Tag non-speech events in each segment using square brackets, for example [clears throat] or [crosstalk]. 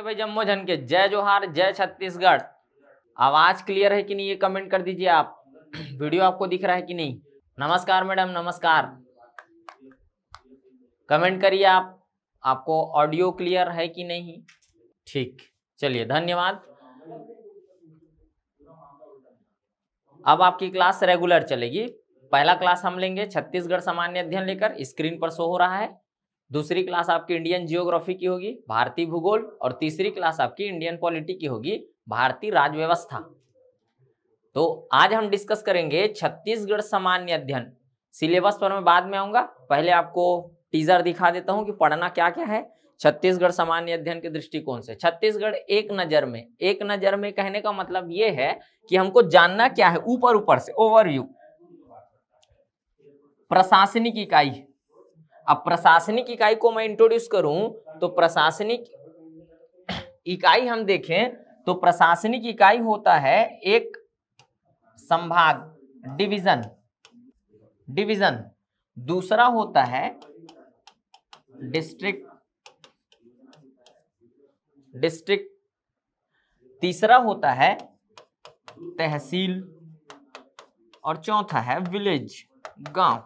से भाई जम्मो झन के जय जोहार जय छत्तीसगढ़ आवाज़ क्लियर है कि नहीं ये कमेंट कर दीजिए आप वीडियो आपको दिख रहा है कि नहीं नमस्कार मैडम नमस्कार कमेंट करिए आप आपको ऑडियो क्लियर है कि नहीं ठीक चलिए धन्यवाद अब आपकी क्लास रेगुलर चलेगी पहला क्लास हम लेंगे छत्तीसगढ़ सामान्य अध्ययन लेकर स्क्रीन पर शो हो रहा है दूसरी क्लास आपकी इंडियन जियोग्राफी की होगी भारतीय भूगोल और तीसरी क्लास आपकी इंडियन पॉलिटी की होगी भारतीय राज्य व्यवस्था तो आज हम डिस्कस करेंगे छत्तीसगढ़ सामान्य अध्ययन सिलेबस पर मैं बाद में आऊंगा पहले आपको टीजर दिखा देता हूं कि पढ़ना क्या क्या है छत्तीसगढ़ सामान्य अध्ययन के दृष्टिकोण से छत्तीसगढ़ एक नजर में एक नजर में कहने का मतलब ये है कि हमको जानना क्या है ऊपर ऊपर से ओवरव्यू प्रशासनिक इकाई अब प्रशासनिक इकाई को मैं इंट्रोड्यूस करूं तो प्रशासनिक इकाई हम देखें तो प्रशासनिक इकाई होता है एक संभाग डिवीजन डिवीजन दूसरा होता है डिस्ट्रिक्ट डिस्ट्रिक्ट तीसरा होता है तहसील और चौथा है विलेज गांव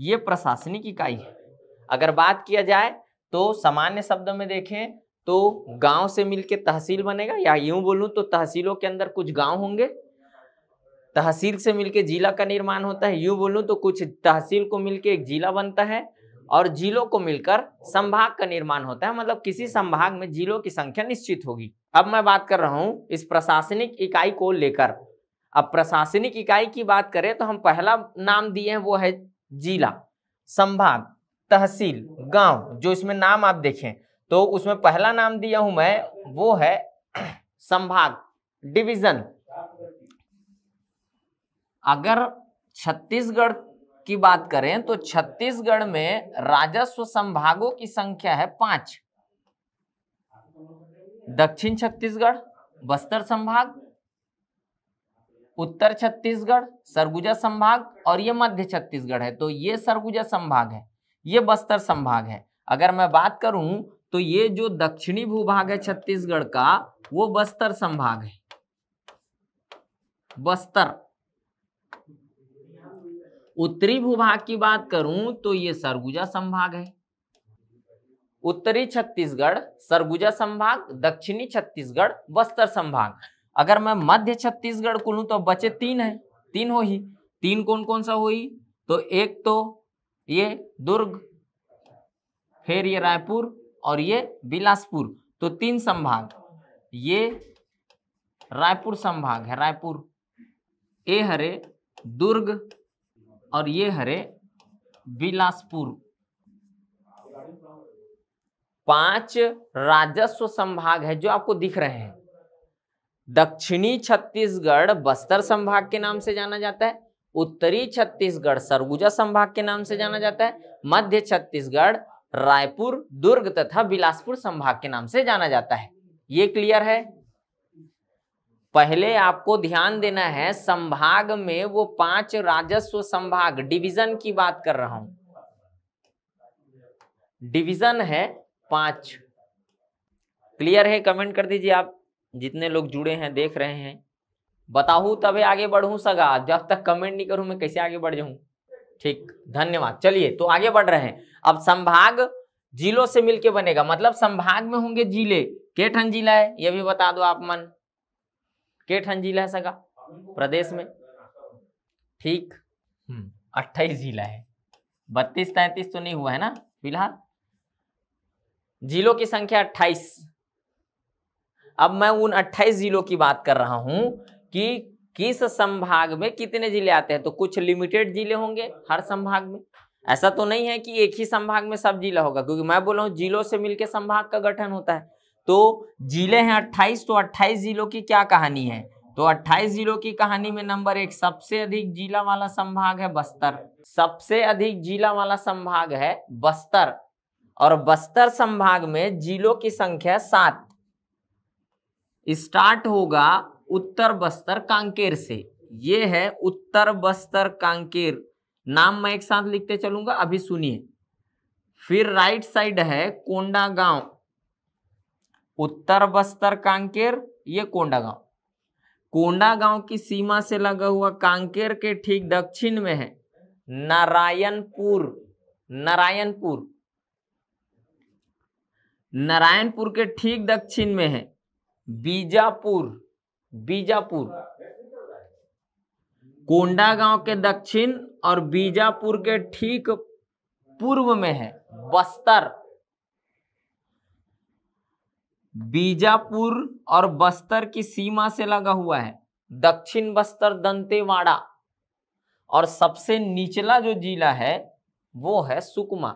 ये प्रशासनिक इकाई है अगर बात किया जाए तो सामान्य शब्द में देखें तो गांव से मिलके तहसील बनेगा या यूं बोलूं तो तहसीलों के अंदर कुछ गांव होंगे तहसील से मिलके जिला का निर्माण होता है यूं बोलूं तो कुछ तहसील को मिलके एक जिला बनता है और जिलों को मिलकर संभाग का निर्माण होता है मतलब किसी संभाग में जिलों की संख्या निश्चित होगी अब मैं बात कर रहा हूं इस प्रशासनिक इकाई को लेकर अब प्रशासनिक इकाई की बात करें तो हम पहला नाम दिए हैं वो है जिला संभाग तहसील गांव जो इसमें नाम आप देखें तो उसमें पहला नाम दिया हूं मैं वो है [clears throat] संभाग डिवीजन अगर छत्तीसगढ़ की बात करें तो छत्तीसगढ़ में राजस्व संभागों की संख्या है पांच दक्षिण छत्तीसगढ़ बस्तर संभाग उत्तर छत्तीसगढ़ सरगुजा संभाग और ये मध्य छत्तीसगढ़ है तो ये सरगुजा संभाग है ये बस्तर संभाग है अगर मैं बात करूं तो ये जो दक्षिणी भूभाग है छत्तीसगढ़ का वो बस्तर संभाग है बस्तर उत्तरी भूभाग की बात करूं तो ये सरगुजा संभाग है उत्तरी छत्तीसगढ़ सरगुजा संभाग दक्षिणी छत्तीसगढ़ बस्तर संभाग अगर मैं मध्य छत्तीसगढ़ को लूँ तो बचे तीन है तीन हो ही तीन कौन कौन सा हो ही तो एक तो ये दुर्ग फिर ये रायपुर और ये बिलासपुर तो तीन संभाग ये रायपुर संभाग है रायपुर ए हरे दुर्ग और ये हरे बिलासपुर पांच राजस्व संभाग है जो आपको दिख रहे हैं दक्षिणी छत्तीसगढ़ बस्तर संभाग के नाम से जाना जाता है उत्तरी छत्तीसगढ़ सरगुजा संभाग के नाम से जाना जाता है मध्य छत्तीसगढ़ रायपुर दुर्ग तथा बिलासपुर संभाग के नाम से जाना जाता है ये क्लियर है पहले आपको ध्यान देना है संभाग में वो पांच राजस्व संभाग डिवीजन की बात कर रहा हूं डिवीजन है पांच क्लियर है कमेंट कर दीजिए आप जितने लोग जुड़े हैं देख रहे हैं बताऊ तभी आगे बढ़ूँ सगा जब तक कमेंट नहीं करूँ मैं कैसे आगे बढ़ जाऊँ ठीक धन्यवाद चलिए तो आगे बढ़ रहे हैं अब संभाग जिलों से मिलके बनेगा मतलब संभाग में होंगे जिले के ठन जिला है यह भी बता दो आप मन के ठन जिला है सगा प्रदेश में ठीक हम्म। अट्ठाईस जिला है बत्तीस तैतीस तो नहीं हुआ है ना फिलहाल जिलों की संख्या अट्ठाईस अब मैं उन 28 जिलों की बात कर रहा हूं कि किस संभाग में कितने जिले आते हैं तो कुछ लिमिटेड जिले होंगे हर संभाग में ऐसा तो नहीं है कि एक ही संभाग में सब जिला होगा क्योंकि मैं बोला हूँ जिलों से मिलकर संभाग का गठन होता है तो जिले हैं 28 तो 28 जिलों की क्या कहानी है तो 28 जिलों की कहानी में नंबर एक सबसे अधिक जिला वाला संभाग है बस्तर सबसे अधिक जिला वाला संभाग है बस्तर और बस्तर संभाग में जिलों की संख्या सात स्टार्ट होगा उत्तर बस्तर कांकेर से ये है उत्तर बस्तर कांकेर नाम मैं एक साथ लिखते चलूंगा अभी सुनिए फिर राइट साइड है कोंडा गांव उत्तर बस्तर कांकेर ये कोंडा गांव कोंडा गांव की सीमा से लगा हुआ कांकेर के ठीक दक्षिण में है नारायणपुर नारायणपुर नारायणपुर के ठीक दक्षिण में है बीजापुर बीजापुर कोंडा गांव के दक्षिण और बीजापुर के ठीक पूर्व में है बस्तर बीजापुर और बस्तर की सीमा से लगा हुआ है दक्षिण बस्तर दंतेवाड़ा और सबसे निचला जो जिला है वो है सुकमा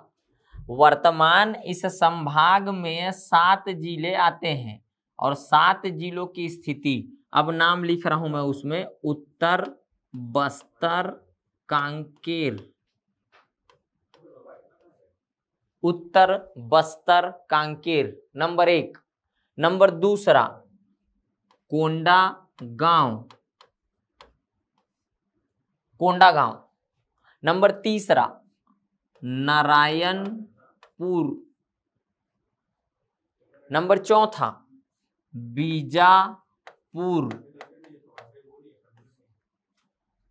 वर्तमान इस संभाग में सात जिले आते हैं और सात जिलों की स्थिति अब नाम लिख रहा हूं मैं उसमें उत्तर बस्तर कांकेर उत्तर बस्तर कांकेर नंबर एक नंबर दूसरा कोंडा गांव कोंडा गांव नंबर तीसरा नारायणपुर नंबर चौथा बीजापुर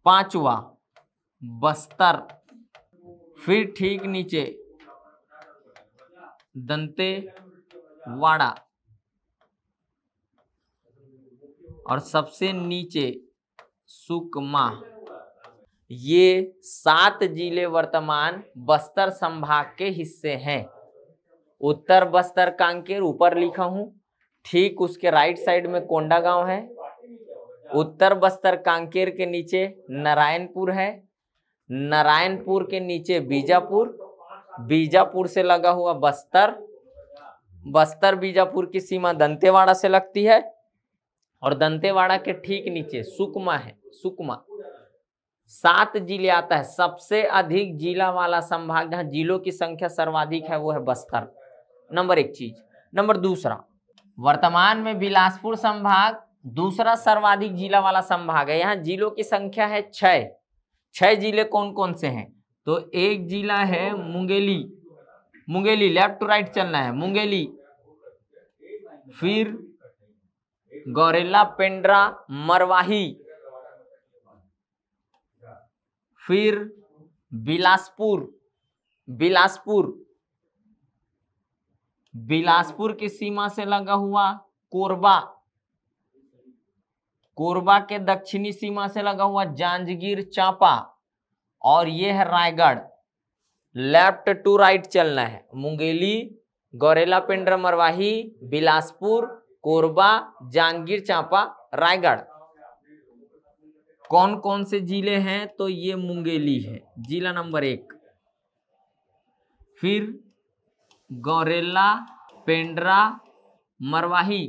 पांचवा बस्तर फिर ठीक नीचे दंतेवाड़ा और सबसे नीचे सुकमा ये सात जिले वर्तमान बस्तर संभाग के हिस्से हैं उत्तर बस्तर कांकेर ऊपर लिखा हूं ठीक उसके राइट साइड में कोंडा गांव है उत्तर बस्तर कांकेर के नीचे नारायणपुर है नारायणपुर के नीचे बीजापुर बीजापुर से लगा हुआ बस्तर बस्तर बीजापुर की सीमा दंतेवाड़ा से लगती है और दंतेवाड़ा के ठीक नीचे सुकमा है सुकमा सात जिले आता है सबसे अधिक जिला वाला संभाग जहां जिलों की संख्या सर्वाधिक है वो है बस्तर नंबर एक चीज नंबर दूसरा वर्तमान में बिलासपुर संभाग दूसरा सर्वाधिक जिला वाला संभाग है यहाँ जिलों की संख्या है छः छः जिले कौन कौन से हैं तो एक जिला है Mungeli Mungeli left to right चलना है मुंगेली फिर गौरेला पेंड्रा मरवाही फिर बिलासपुर बिलासपुर बिलासपुर की सीमा से लगा हुआ कोरबा कोरबा के दक्षिणी सीमा से लगा हुआ जांजगीर चांपा और ये है रायगढ़ लेफ्ट टू राइट चलना है मुंगेली गौरेला पिंडर मरवाही बिलासपुर कोरबा जांजगीर चांपा रायगढ़ कौन कौन से जिले हैं तो ये मुंगेली है जिला नंबर एक फिर गौरेला पेंड्रा मरवाही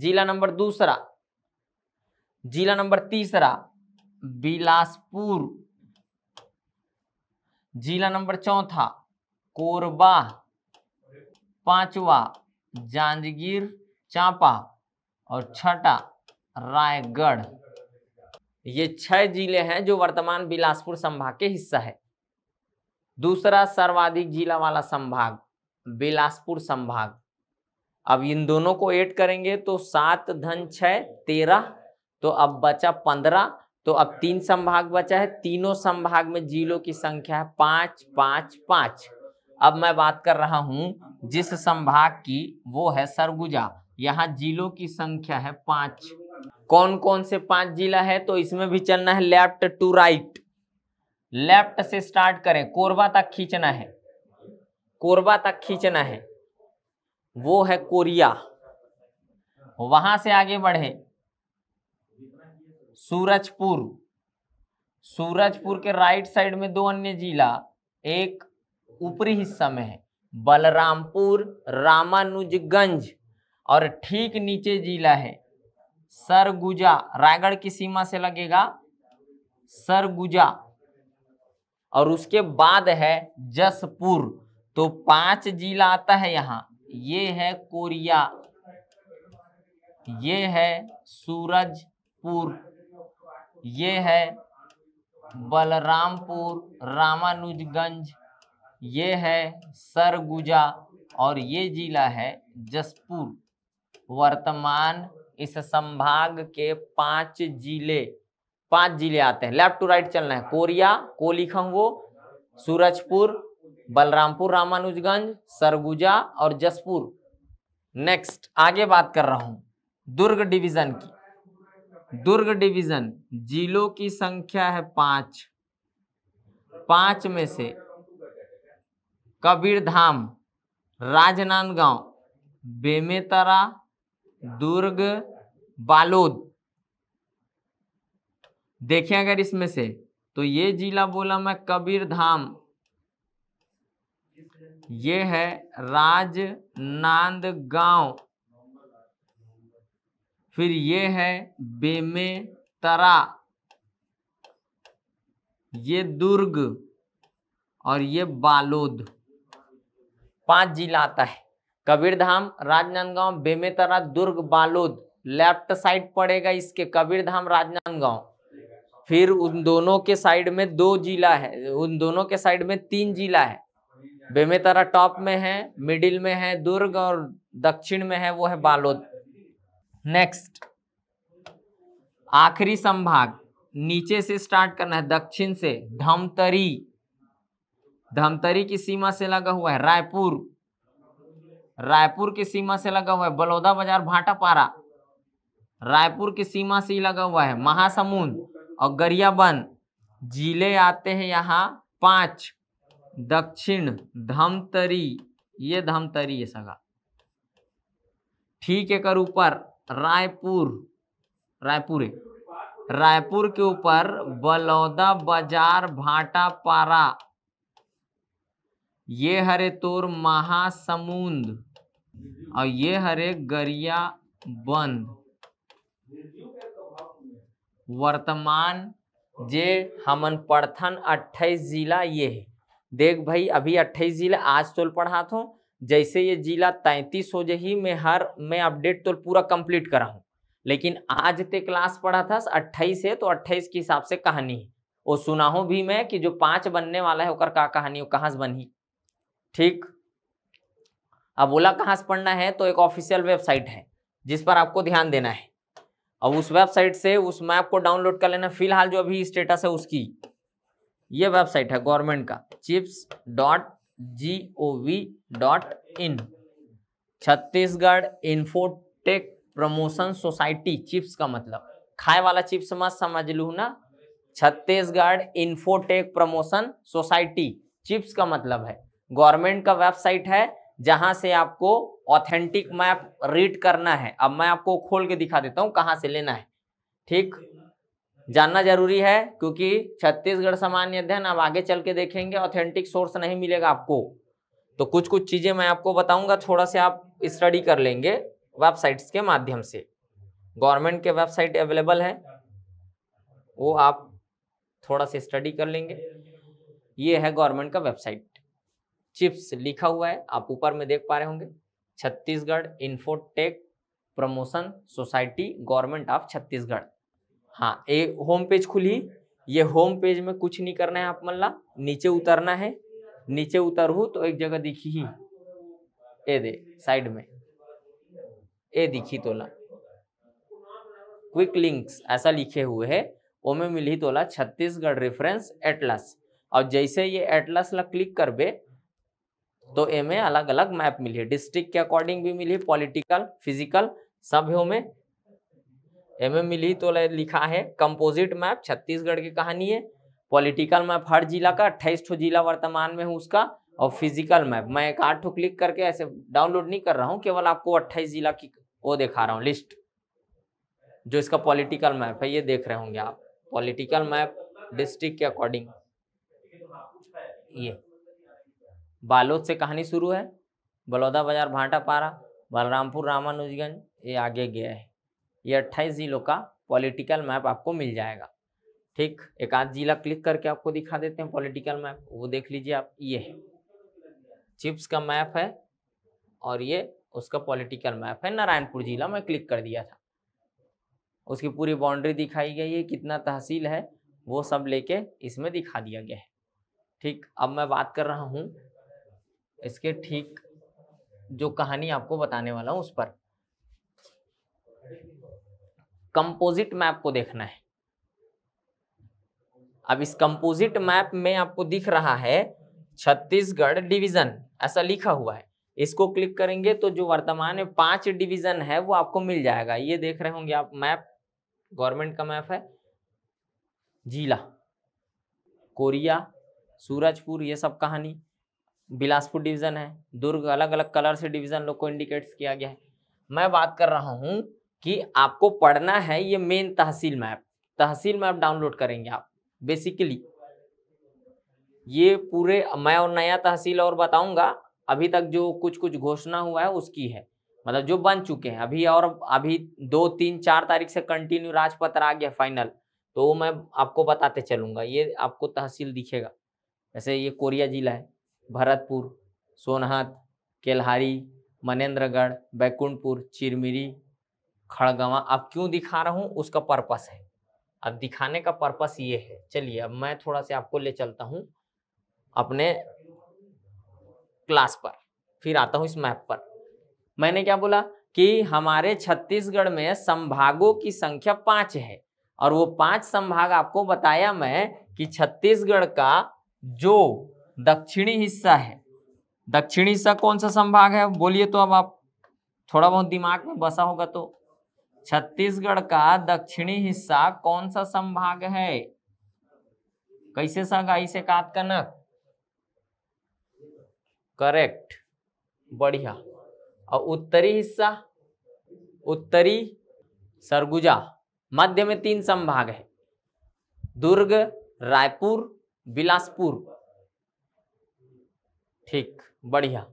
जिला नंबर दूसरा जिला नंबर तीसरा बिलासपुर जिला नंबर चौथा कोरबा पांचवा जांजगीर चांपा और छठा रायगढ़ ये छह जिले हैं जो वर्तमान बिलासपुर संभाग के हिस्सा है दूसरा सर्वाधिक जिला वाला संभाग बिलासपुर संभाग अब इन दोनों को ऐड करेंगे तो सात धन छह तेरह तो अब बचा पंद्रह तो अब तीन संभाग बचा है तीनों संभाग में जिलों की संख्या है पाँच पाँच पाँच अब मैं बात कर रहा हूँ जिस संभाग की वो है सरगुजा यहाँ जिलों की संख्या है पाँच कौन कौन से पांच जिला है तो इसमें भी चलना है लेफ्ट टू राइट लेफ्ट से स्टार्ट करें कोरबा तक खींचना है कोरबा तक खींचना है वो है कोरिया वहां से आगे बढ़े सूरजपुर सूरजपुर के राइट साइड में दो अन्य जिला एक ऊपरी हिस्सा में है बलरामपुर रामानुजगंज और ठीक नीचे जिला है सरगुजा रायगढ़ की सीमा से लगेगा सरगुजा और उसके बाद है जसपुर तो पांच जिला आता है यहाँ ये है कोरिया ये है सूरजपुर ये है बलरामपुर रामानुजगंज ये है सरगुजा और ये जिला है जसपुर वर्तमान इस संभाग के पांच जिले पांच जिले आते हैं लेफ्ट टू राइट चलना है कोरिया को वो सूरजपुर बलरामपुर रामानुजगंज सरगुजा और जसपुर नेक्स्ट आगे बात कर रहा हूँ दुर्ग डिवीजन की दुर्ग डिवीजन जिलों की संख्या है पांच पांच में से कबीरधाम राजनांदगांव बेमेतरा दुर्ग बालोद देखें अगर इसमें से तो ये जिला बोला मैं कबीरधाम ये है राजनांदगांव गांव फिर ये है बेमेतरा ये दुर्ग और ये बालोद पांच जिला आता है कबीरधाम राजनांदगांव बेमेतरा दुर्ग बालोद लेफ्ट साइड पड़ेगा इसके कबीरधाम राजनांदगांव फिर उन दोनों के साइड में दो जिला है उन दोनों के साइड में तीन जिला है बेमेतरा टॉप में है मिडिल में है दुर्ग और दक्षिण में है वो है बालोद नेक्स्ट आखिरी संभाग नीचे से स्टार्ट करना है दक्षिण से धमतरी धमतरी की सीमा से लगा हुआ है रायपुर रायपुर की सीमा से लगा हुआ है बलौदा बाजार भाटापारा रायपुर की सीमा से ही लगा हुआ है महासमुंद और गरियाबंद जिले आते हैं यहाँ पांच दक्षिण धमतरी ये धमतरी है सगा ठीक कर ऊपर रायपुर रायपुर रायपुर के ऊपर बलौदा बाजार भाटा पारा ये हरे तोर महासमुंद और ये हरे गरिया बंद वर्तमान जे हमन पढ़थन अट्ठाईस जिला ये है देख भाई अभी अट्ठाईस जिला आज तो पढ़ा था जैसे ये जिला तैंतीस हो जाही मैं हर मैं अपडेट तो पूरा कंप्लीट करा हूँ लेकिन आज ते क्लास पढ़ा था अट्ठाईस है तो अट्ठाईस के हिसाब से कहानी है और सुना हूँ भी मैं कि जो पांच बनने वाला है होकर का कहानी कहाँ से बनी ठीक अब बोला कहाँ से पढ़ना है तो एक ऑफिशियल वेबसाइट है जिस पर आपको ध्यान देना है और उस वेबसाइट से उस मैप को डाउनलोड कर लेना फिलहाल जो अभी स्टेटस है उसकी ये वेबसाइट है गवर्नमेंट का chips dot G O V dot in Chhattisgarh infotech promotion society chips का मतलब खाए वाला चिप्स मत समझ लू ना Chhattisgarh infotech promotion society chips का मतलब है गवर्नमेंट का वेबसाइट है जहां से आपको ऑथेंटिक मैप रीड करना है अब मैं आपको खोल के दिखा देता हूँ कहां से लेना है ठीक जानना जरूरी है क्योंकि छत्तीसगढ़ सामान्य अध्ययन आप आगे चल के देखेंगे ऑथेंटिक सोर्स नहीं मिलेगा आपको तो कुछ कुछ चीज़ें मैं आपको बताऊंगा थोड़ा सा आप स्टडी कर लेंगे वेबसाइट्स के माध्यम से गवर्नमेंट के वेबसाइट अवेलेबल है वो आप थोड़ा सा स्टडी कर लेंगे ये है गवर्नमेंट का वेबसाइट चिप्स लिखा हुआ है आप ऊपर में देख पा रहे होंगे Chhattisgarh infotech promotion society government of Chhattisgarh हाँ ये होम पेज खुली ये होम पेज में कुछ नहीं करना है आप मल्ला नीचे उतरना है नीचे उतर हो तो एक जगह दिखी ही ए दे साइड में ए दिखी तोला क्विक लिंक्स ऐसा लिखे हुए है वो में मिली तोला छत्तीसगढ़ रेफरेंस एटलस और जैसे ये एटलस ला क्लिक बे तो ए में अलग अलग मैप मिली है डिस्ट्रिक्ट के अकॉर्डिंग भी मिली पॉलिटिकल फिजिकल सब में एम एम मिली तो लिखा है कंपोजिट मैप छत्तीसगढ़ की कहानी है पॉलिटिकल मैप हर जिला का अट्ठाईस ठो जिला वर्तमान में है उसका और फिजिकल मैप मैं एक आठ ठो क्लिक करके ऐसे डाउनलोड नहीं कर रहा हूँ केवल आपको अट्ठाईस जिला की वो दिखा रहा हूँ लिस्ट जो इसका पॉलिटिकल मैप है ये देख रहे होंगे आप पॉलिटिकल मैप डिस्ट्रिक्ट के अकॉर्डिंग ये बालोद से कहानी शुरू है बलौदा बाजार भाटापारा बलरामपुर रामानुजगंज ये आगे गया है ये अट्ठाईस जिलों का पॉलिटिकल मैप आपको मिल जाएगा ठीक एक आध जिला क्लिक करके आपको दिखा देते हैं पॉलिटिकल मैप वो देख लीजिए आप ये है चिप्स का मैप है और ये उसका पॉलिटिकल मैप है नारायणपुर जिला में क्लिक कर दिया था उसकी पूरी बाउंड्री दिखाई गई है कितना तहसील है वो सब लेके इसमें दिखा दिया गया है ठीक अब मैं बात कर रहा हूँ इसके ठीक जो कहानी आपको बताने वाला हूँ उस पर कंपोजिट मैप को देखना है अब इस कंपोजिट मैप में आपको दिख रहा है छत्तीसगढ़ डिवीजन ऐसा लिखा हुआ है इसको क्लिक करेंगे तो जो वर्तमान में पांच डिवीजन है वो आपको मिल जाएगा ये देख रहे होंगे आप मैप गवर्नमेंट का मैप है जिला कोरिया सूरजपुर ये सब कहानी बिलासपुर डिवीजन है दुर्ग अलग अलग कलर से डिवीजन लोग को इंडिकेट्स किया गया है मैं बात कर रहा हूँ कि आपको पढ़ना है ये main tehsil map tehsil map download करेंगे आप बेसिकली ये पूरे मैं और नया तहसील और बताऊंगा अभी तक जो कुछ कुछ घोषणा हुआ है उसकी है मतलब जो बन चुके हैं अभी और अभी दो तीन चार तारीख से कंटिन्यू राजपत्र आ गया फाइनल तो मैं आपको बताते चलूंगा ये आपको तहसील दिखेगा जैसे ये कोरिया जिला है भरतपुर सोनहत केलहारी मनेन्द्रगढ़ बैकुंठपुर चिरमिरी खड़गवा अब क्यों दिखा रहा हूँ उसका पर्पस है अब दिखाने का पर्पस ये है चलिए अब मैं थोड़ा सा आपको ले चलता हूँ अपने क्लास पर फिर आता हूँ इस मैप पर मैंने क्या बोला कि हमारे छत्तीसगढ़ में संभागों की संख्या पांच है और वो पांच संभाग आपको बताया मैं कि छत्तीसगढ़ का जो दक्षिणी हिस्सा है दक्षिणी हिस्सा कौन सा संभाग है बोलिए तो अब आप थोड़ा बहुत दिमाग में बसा होगा तो छत्तीसगढ़ का दक्षिणी हिस्सा कौन सा संभाग है कैसे सगा इसे कात कनक करेक्ट बढ़िया और उत्तरी हिस्सा उत्तरी सरगुजा मध्य में तीन संभाग है दुर्ग रायपुर बिलासपुर ठीक बढ़िया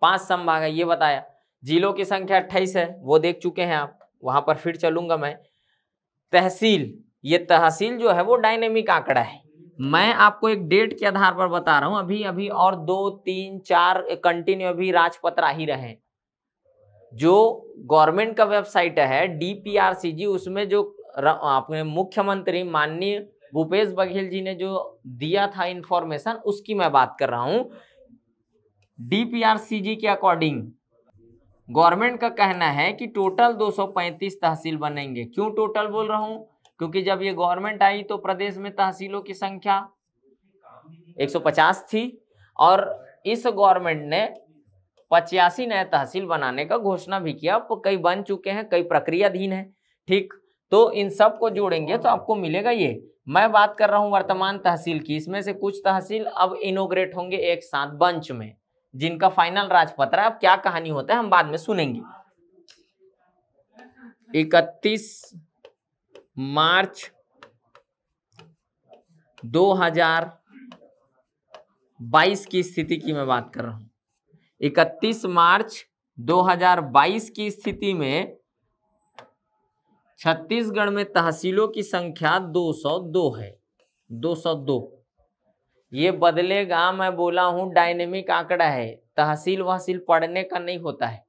पांच संभाग है ये बताया जिलों की संख्या अट्ठाईस है वो देख चुके हैं आप वहां पर फिर चलूंगा मैं तहसील ये तहसील जो है वो डायनेमिक आंकड़ा है मैं आपको एक डेट के आधार पर बता रहा हूँ अभी अभी और दो तीन चार कंटिन्यू अभी राजपत ही रहे जो गवर्नमेंट का वेबसाइट है डीपीआरसीजी उसमें जो आपने मुख्यमंत्री माननीय भूपेश बघेल जी ने जो दिया था इंफॉर्मेशन उसकी मैं बात कर रहा हूँ डीपीआरसीजी के अकॉर्डिंग गवर्नमेंट का कहना है कि टोटल 235 तहसील बनेंगे क्यों टोटल बोल रहा हूँ क्योंकि जब ये गवर्नमेंट आई तो प्रदेश में तहसीलों की संख्या 150 थी और इस गवर्नमेंट ने पचासी नए तहसील बनाने का घोषणा भी किया कई बन चुके हैं कई प्रक्रियाधीन है ठीक तो इन सब को जोड़ेंगे तो आपको मिलेगा ये मैं बात कर रहा हूँ वर्तमान तहसील की इसमें से कुछ तहसील अब इनोग्रेट होंगे एक साथ बंच में जिनका फाइनल राजपत्र है अब क्या कहानी होता है हम बाद में सुनेंगे इकतीस मार्च 2022 की स्थिति की मैं बात कर रहा हूं 31 मार्च 2022 की स्थिति में छत्तीसगढ़ में तहसीलों की संख्या 202 है 202 ये बदलेगा मैं बोला हूँ डायनेमिक आंकड़ा है तहसील वहसील पढ़ने का नहीं होता है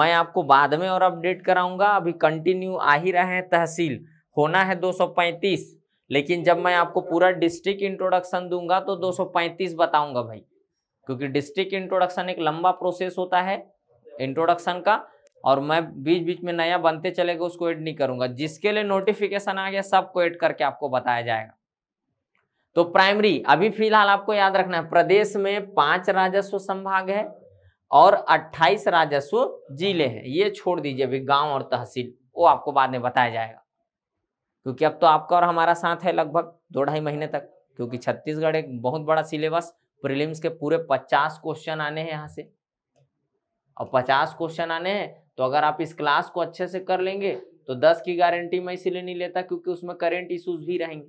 मैं आपको बाद में और अपडेट कराऊंगा अभी कंटिन्यू आ ही रहे हैं तहसील होना है 235 लेकिन जब मैं आपको पूरा डिस्ट्रिक्ट इंट्रोडक्शन दूंगा तो 235 बताऊंगा भाई क्योंकि डिस्ट्रिक्ट इंट्रोडक्शन एक लंबा प्रोसेस होता है इंट्रोडक्शन का और मैं बीच बीच में नया बनते चलेगा उसको एड नहीं करूंगा जिसके लिए नोटिफिकेशन आ गया सबको एड करके आपको बताया जाएगा तो प्राइमरी अभी फिलहाल आपको याद रखना है प्रदेश में पांच राजस्व संभाग है और 28 राजस्व जिले हैं ये छोड़ दीजिए अभी गांव और तहसील वो आपको बाद में बताया जाएगा क्योंकि अब तो आपका और हमारा साथ है लगभग दो ढाई महीने तक क्योंकि छत्तीसगढ़ एक बहुत बड़ा सिलेबस प्रीलिम्स के पूरे पचास क्वेश्चन आने हैं यहाँ से और पचास क्वेश्चन आने हैं तो अगर आप इस क्लास को अच्छे से कर लेंगे तो दस की गारंटी मैं इसीलिए नहीं लेता क्योंकि उसमें करेंट इश्यूज भी रहेंगे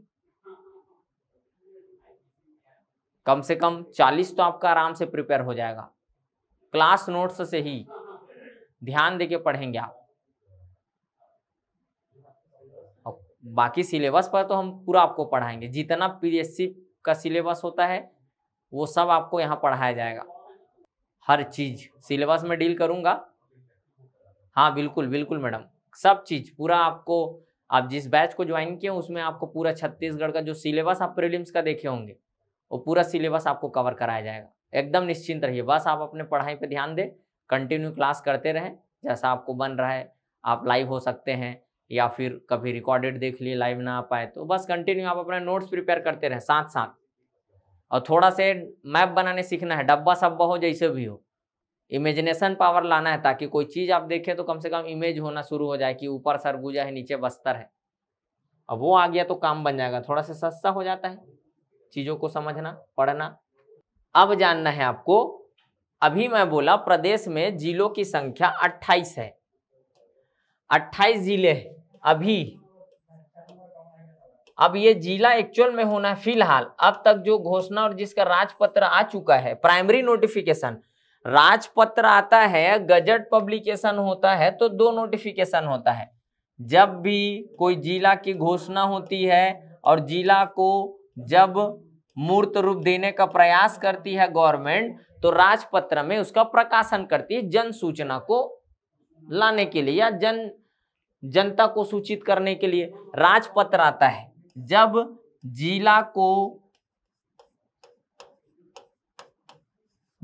कम से कम चालीस तो आपका आराम से प्रिपेयर हो जाएगा क्लास नोट्स से ही ध्यान देके पढ़ेंगे आप बाकी सिलेबस पर तो हम पूरा आपको पढ़ाएंगे जितना पीएससी का सिलेबस होता है वो सब आपको यहाँ पढ़ाया जाएगा हर चीज सिलेबस में डील करूँगा हाँ बिल्कुल बिल्कुल मैडम सब चीज पूरा आपको आप जिस बैच को ज्वाइन किए उसमें आपको पूरा छत्तीसगढ़ का जो सिलेबस आप प्रीलिम्स का देखे होंगे और पूरा सिलेबस आपको कवर कराया जाएगा एकदम निश्चिंत रहिए बस आप अपने पढ़ाई पर ध्यान दें कंटिन्यू क्लास करते रहें जैसा आपको बन रहा है आप लाइव हो सकते हैं या फिर कभी रिकॉर्डेड देख लिए लाइव ना आ पाए तो बस कंटिन्यू आप अपने नोट्स प्रिपेयर करते रहें साथ साथ और थोड़ा से मैप बनाने सीखना है डब्बा सब्बा हो जैसे भी हो इमेजिनेशन पावर लाना है ताकि कोई चीज़ आप देखें तो कम से कम इमेज होना शुरू हो जाए कि ऊपर सरगुजा है नीचे बस्तर है अब वो आ गया तो काम बन जाएगा थोड़ा सा सस्ता हो जाता है चीजों को समझना पढ़ना अब जानना है आपको अभी मैं बोला प्रदेश में जिलों की संख्या 28 है 28 जिले अभी अब ये जिला एक्चुअल में होना है फिलहाल अब तक जो घोषणा और जिसका राजपत्र आ चुका है प्राइमरी नोटिफिकेशन राजपत्र आता है गजट पब्लिकेशन होता है तो दो नोटिफिकेशन होता है जब भी कोई जिला की घोषणा होती है और जिला को जब मूर्त रूप देने का प्रयास करती है गवर्नमेंट तो राजपत्र में उसका प्रकाशन करती है जन सूचना को लाने के लिए या जन जनता को सूचित करने के लिए राजपत्र आता है जब जिला को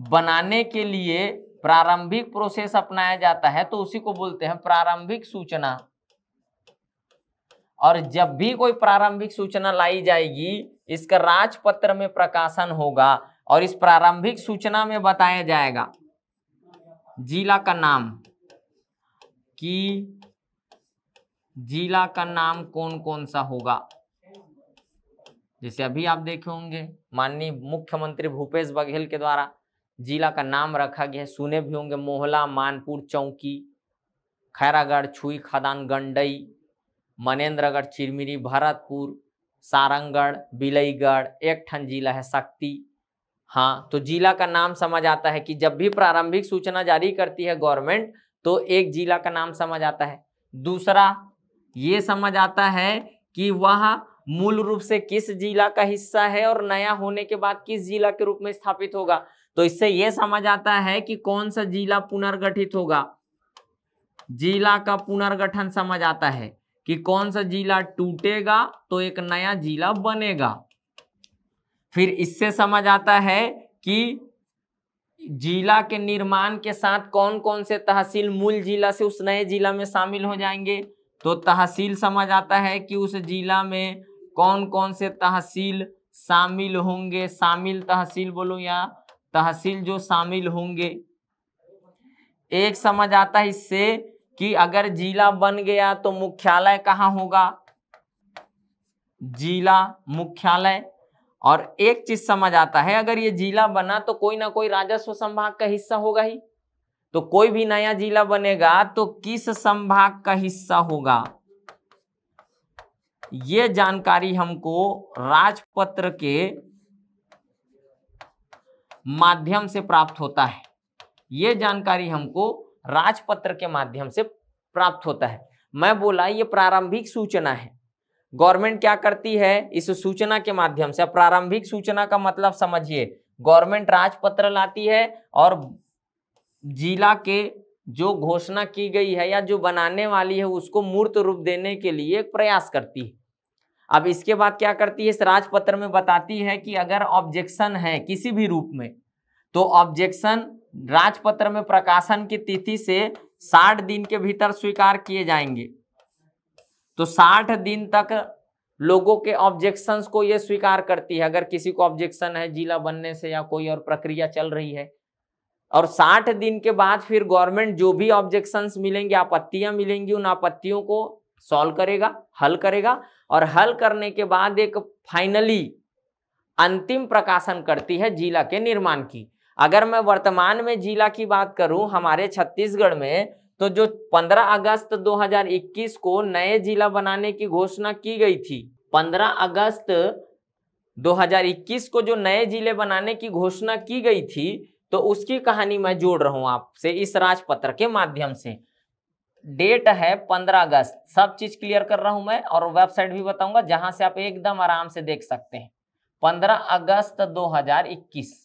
बनाने के लिए प्रारंभिक प्रोसेस अपनाया जाता है तो उसी को बोलते हैं प्रारंभिक सूचना और जब भी कोई प्रारंभिक सूचना लाई जाएगी इसका राजपत्र में प्रकाशन होगा और इस प्रारंभिक सूचना में बताया जाएगा जिला का नाम कि जिला का नाम कौन कौन सा होगा जैसे अभी आप देखे होंगे माननीय मुख्यमंत्री भूपेश बघेल के द्वारा जिला का नाम रखा गया है सुने भी होंगे मोहला मानपुर चौकी खैरागढ़ छुई खदान गंडई मनेन्द्रगढ़ चिरमिरी भरतपुर सारंगढ़ बिलईगढ़ एक ठन जिला है शक्ति हाँ तो जिला का नाम समझ आता है कि जब भी प्रारंभिक सूचना जारी करती है गवर्नमेंट तो एक जिला का नाम समझ आता है दूसरा ये समझ आता है कि वह मूल रूप से किस जिला का हिस्सा है और नया होने के बाद किस जिला के रूप में स्थापित होगा तो इससे यह समझ आता है कि कौन सा जिला पुनर्गठित होगा जिला का पुनर्गठन समझ आता है कि कौन सा जिला टूटेगा तो एक नया जिला बनेगा फिर इससे समझ आता है कि जिला के निर्माण के साथ कौन कौन से तहसील मूल जिला से उस नए जिला में शामिल हो जाएंगे तो तहसील समझ आता है कि उस जिला में कौन कौन से तहसील शामिल होंगे शामिल तहसील बोलो या तहसील जो शामिल होंगे एक समझ आता है इससे कि अगर जिला बन गया तो मुख्यालय कहाँ होगा जिला मुख्यालय और एक चीज समझ आता है अगर ये जिला बना तो कोई ना कोई राजस्व संभाग का हिस्सा होगा ही तो कोई भी नया जिला बनेगा तो किस संभाग का हिस्सा होगा ये जानकारी हमको राजपत्र के माध्यम से प्राप्त होता है ये जानकारी हमको राजपत्र के माध्यम से प्राप्त होता है मैं बोला ये प्रारंभिक सूचना है गवर्नमेंट क्या करती है इस सूचना के माध्यम से प्रारंभिक सूचना का मतलब समझिए गवर्नमेंट राजपत्र लाती है और जिला के जो घोषणा की गई है या जो बनाने वाली है उसको मूर्त रूप देने के लिए प्रयास करती है अब इसके बाद क्या करती है इस राजपत्र में बताती है कि अगर ऑब्जेक्शन है किसी भी रूप में तो ऑब्जेक्शन राजपत्र में प्रकाशन की तिथि से साठ दिन के भीतर स्वीकार किए जाएंगे तो साठ दिन तक लोगों के ऑब्जेक्शन को यह स्वीकार करती है अगर किसी को ऑब्जेक्शन है जिला बनने से या कोई और प्रक्रिया चल रही है और साठ दिन के बाद फिर गवर्नमेंट जो भी ऑब्जेक्शन मिलेंगे आपत्तियां मिलेंगी उन आपत्तियों को सॉल्व करेगा हल करेगा और हल करने के बाद एक फाइनली अंतिम प्रकाशन करती है जिला के निर्माण की अगर मैं वर्तमान में जिला की बात करूं हमारे छत्तीसगढ़ में तो जो 15 अगस्त 2021 को नए जिला बनाने की घोषणा की गई थी 15 अगस्त 2021 को जो नए जिले बनाने की घोषणा की गई थी तो उसकी कहानी मैं जोड़ रहा हूं आपसे इस राजपत्र के माध्यम से डेट है पंद्रह अगस्त सब चीज क्लियर कर रहा हूं मैं और वेबसाइट भी बताऊंगा जहां से आप एकदम आराम से देख सकते हैं पंद्रह अगस्त 2021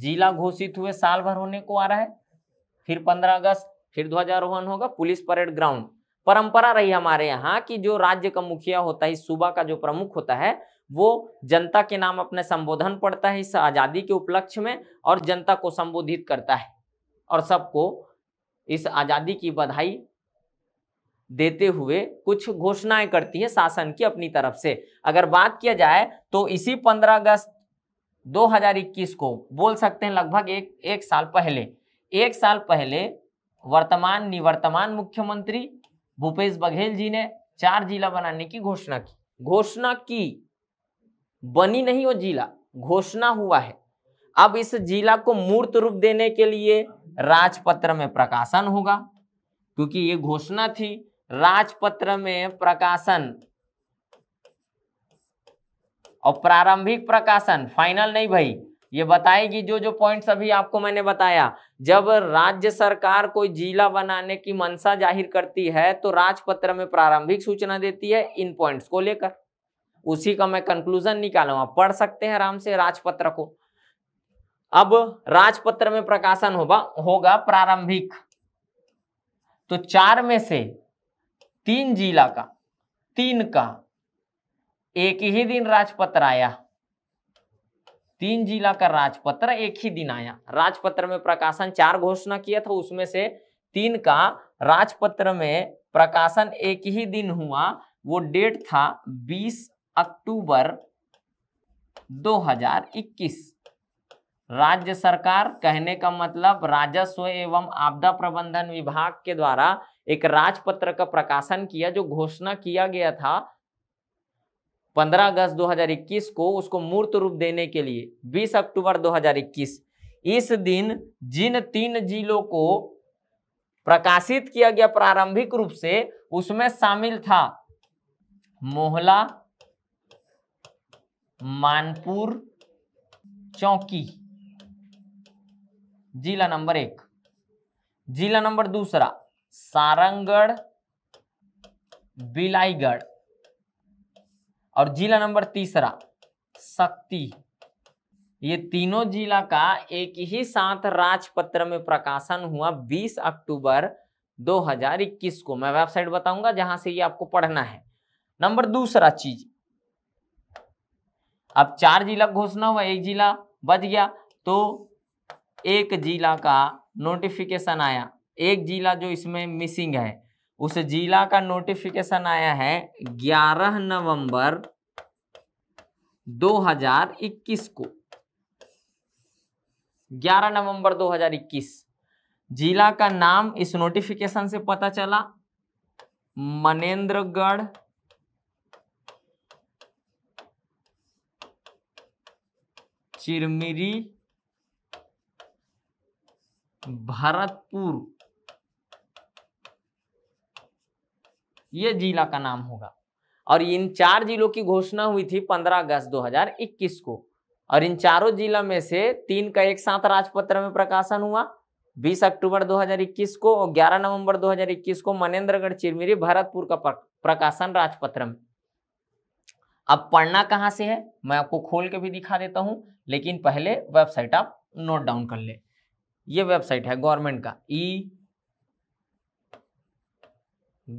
जिला घोषित हुए साल भर होने को आ रहा है फिर पंद्रह अगस्त फिर ध्वजारोहण होगा पुलिस परेड ग्राउंड परंपरा रही हमारे यहाँ कि जो राज्य का मुखिया होता है सूबा का जो प्रमुख होता है वो जनता के नाम अपने संबोधन पढ़ता है इस आज़ादी के उपलक्ष्य में और जनता को संबोधित करता है और सबको इस आज़ादी की बधाई देते हुए कुछ घोषणाएं करती है शासन की अपनी तरफ से अगर बात किया जाए तो इसी पंद्रह अगस्त 2021 को बोल सकते हैं लगभग एक एक साल पहले एक साल पहले वर्तमान निवर्तमान मुख्यमंत्री भूपेश बघेल जी ने चार जिला बनाने की घोषणा की घोषणा की बनी नहीं वो जिला घोषणा हुआ है अब इस जिला को मूर्त रूप देने के लिए राजपत्र में प्रकाशन होगा क्योंकि ये घोषणा थी राजपत्र में प्रकाशन और प्रारंभिक प्रकाशन फाइनल नहीं भाई ये बताएगी जो जो पॉइंट्स अभी आपको मैंने बताया जब राज्य सरकार कोई जिला बनाने की मंशा जाहिर करती है तो राजपत्र में प्रारंभिक सूचना देती है इन पॉइंट्स को लेकर उसी का मैं कंक्लूजन निकालू आप पढ़ सकते हैं आराम से राजपत्र को अब राजपत्र में प्रकाशन होगा होगा प्रारंभिक तो चार में से तीन जिला का तीन का एक ही दिन राजपत्र आया तीन जिला का राजपत्र एक ही दिन आया राजपत्र में प्रकाशन चार घोषणा किया था उसमें से तीन का राजपत्र में प्रकाशन एक ही दिन हुआ वो डेट था 20 अक्टूबर 2021 राज्य सरकार कहने का मतलब राजस्व एवं आपदा प्रबंधन विभाग के द्वारा एक राजपत्र का प्रकाशन किया जो घोषणा किया गया था 15 अगस्त 2021 को उसको मूर्त रूप देने के लिए 20 अक्टूबर 2021 इस दिन जिन तीन जिलों को प्रकाशित किया गया प्रारंभिक रूप से उसमें शामिल था मोहला मानपुर चौकी जिला नंबर एक जिला नंबर दूसरा सारंगढ़ बिलाईगढ़ और जिला नंबर तीसरा शक्ति ये तीनों जिला का एक ही साथ राजपत्र में प्रकाशन हुआ 20 अक्टूबर 2021 को मैं वेबसाइट बताऊंगा जहां से ये आपको पढ़ना है नंबर दूसरा चीज अब चार जिला घोषणा हुआ एक जिला बच गया तो एक जिला का नोटिफिकेशन आया एक जिला जो इसमें मिसिंग है उस जिला का नोटिफिकेशन आया है 11 नवंबर 2021 को 11 नवंबर 2021 जिला का नाम इस नोटिफिकेशन से पता चला मनेन्द्रगढ़ चिरमिरी भरतपुर ये जिला का नाम होगा और इन चार जिलों की घोषणा हुई थी 15 अगस्त 2021 को और इन चारों जिला में से तीन का एक साथ राजपत्र में प्रकाशन हुआ 20 अक्टूबर 2021 को और 11 नवंबर 2021 को मनेन्द्रगढ़ चिरमिरी भरतपुर का प्रकाशन राजपत्र में अब पढ़ना कहाँ से है मैं आपको खोल के भी दिखा देता हूँ लेकिन पहले वेबसाइट आप नोट डाउन कर ले ये वेबसाइट है गवर्नमेंट का e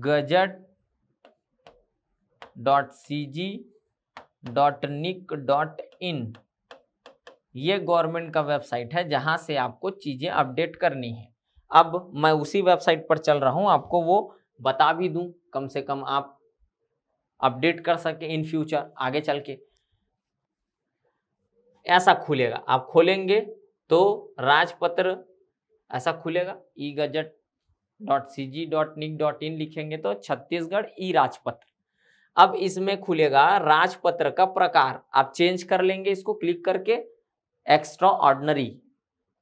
gazette dot C G dot nic dot in ये गवर्नमेंट का वेबसाइट है जहाँ से आपको चीज़ें अपडेट करनी है अब मैं उसी वेबसाइट पर चल रहा हूँ आपको वो बता भी दूँ कम से कम आप अपडेट कर सके इन फ्यूचर आगे चल के ऐसा खुलेगा आप खोलेंगे तो राजपत्र ऐसा खुलेगा e gazette dot C G dot nic dot in लिखेंगे तो छत्तीसगढ़ ई राजपत्र अब इसमें खुलेगा राजपत्र का प्रकार आप चेंज कर लेंगे इसको क्लिक करके एक्स्ट्रा ऑर्डनरी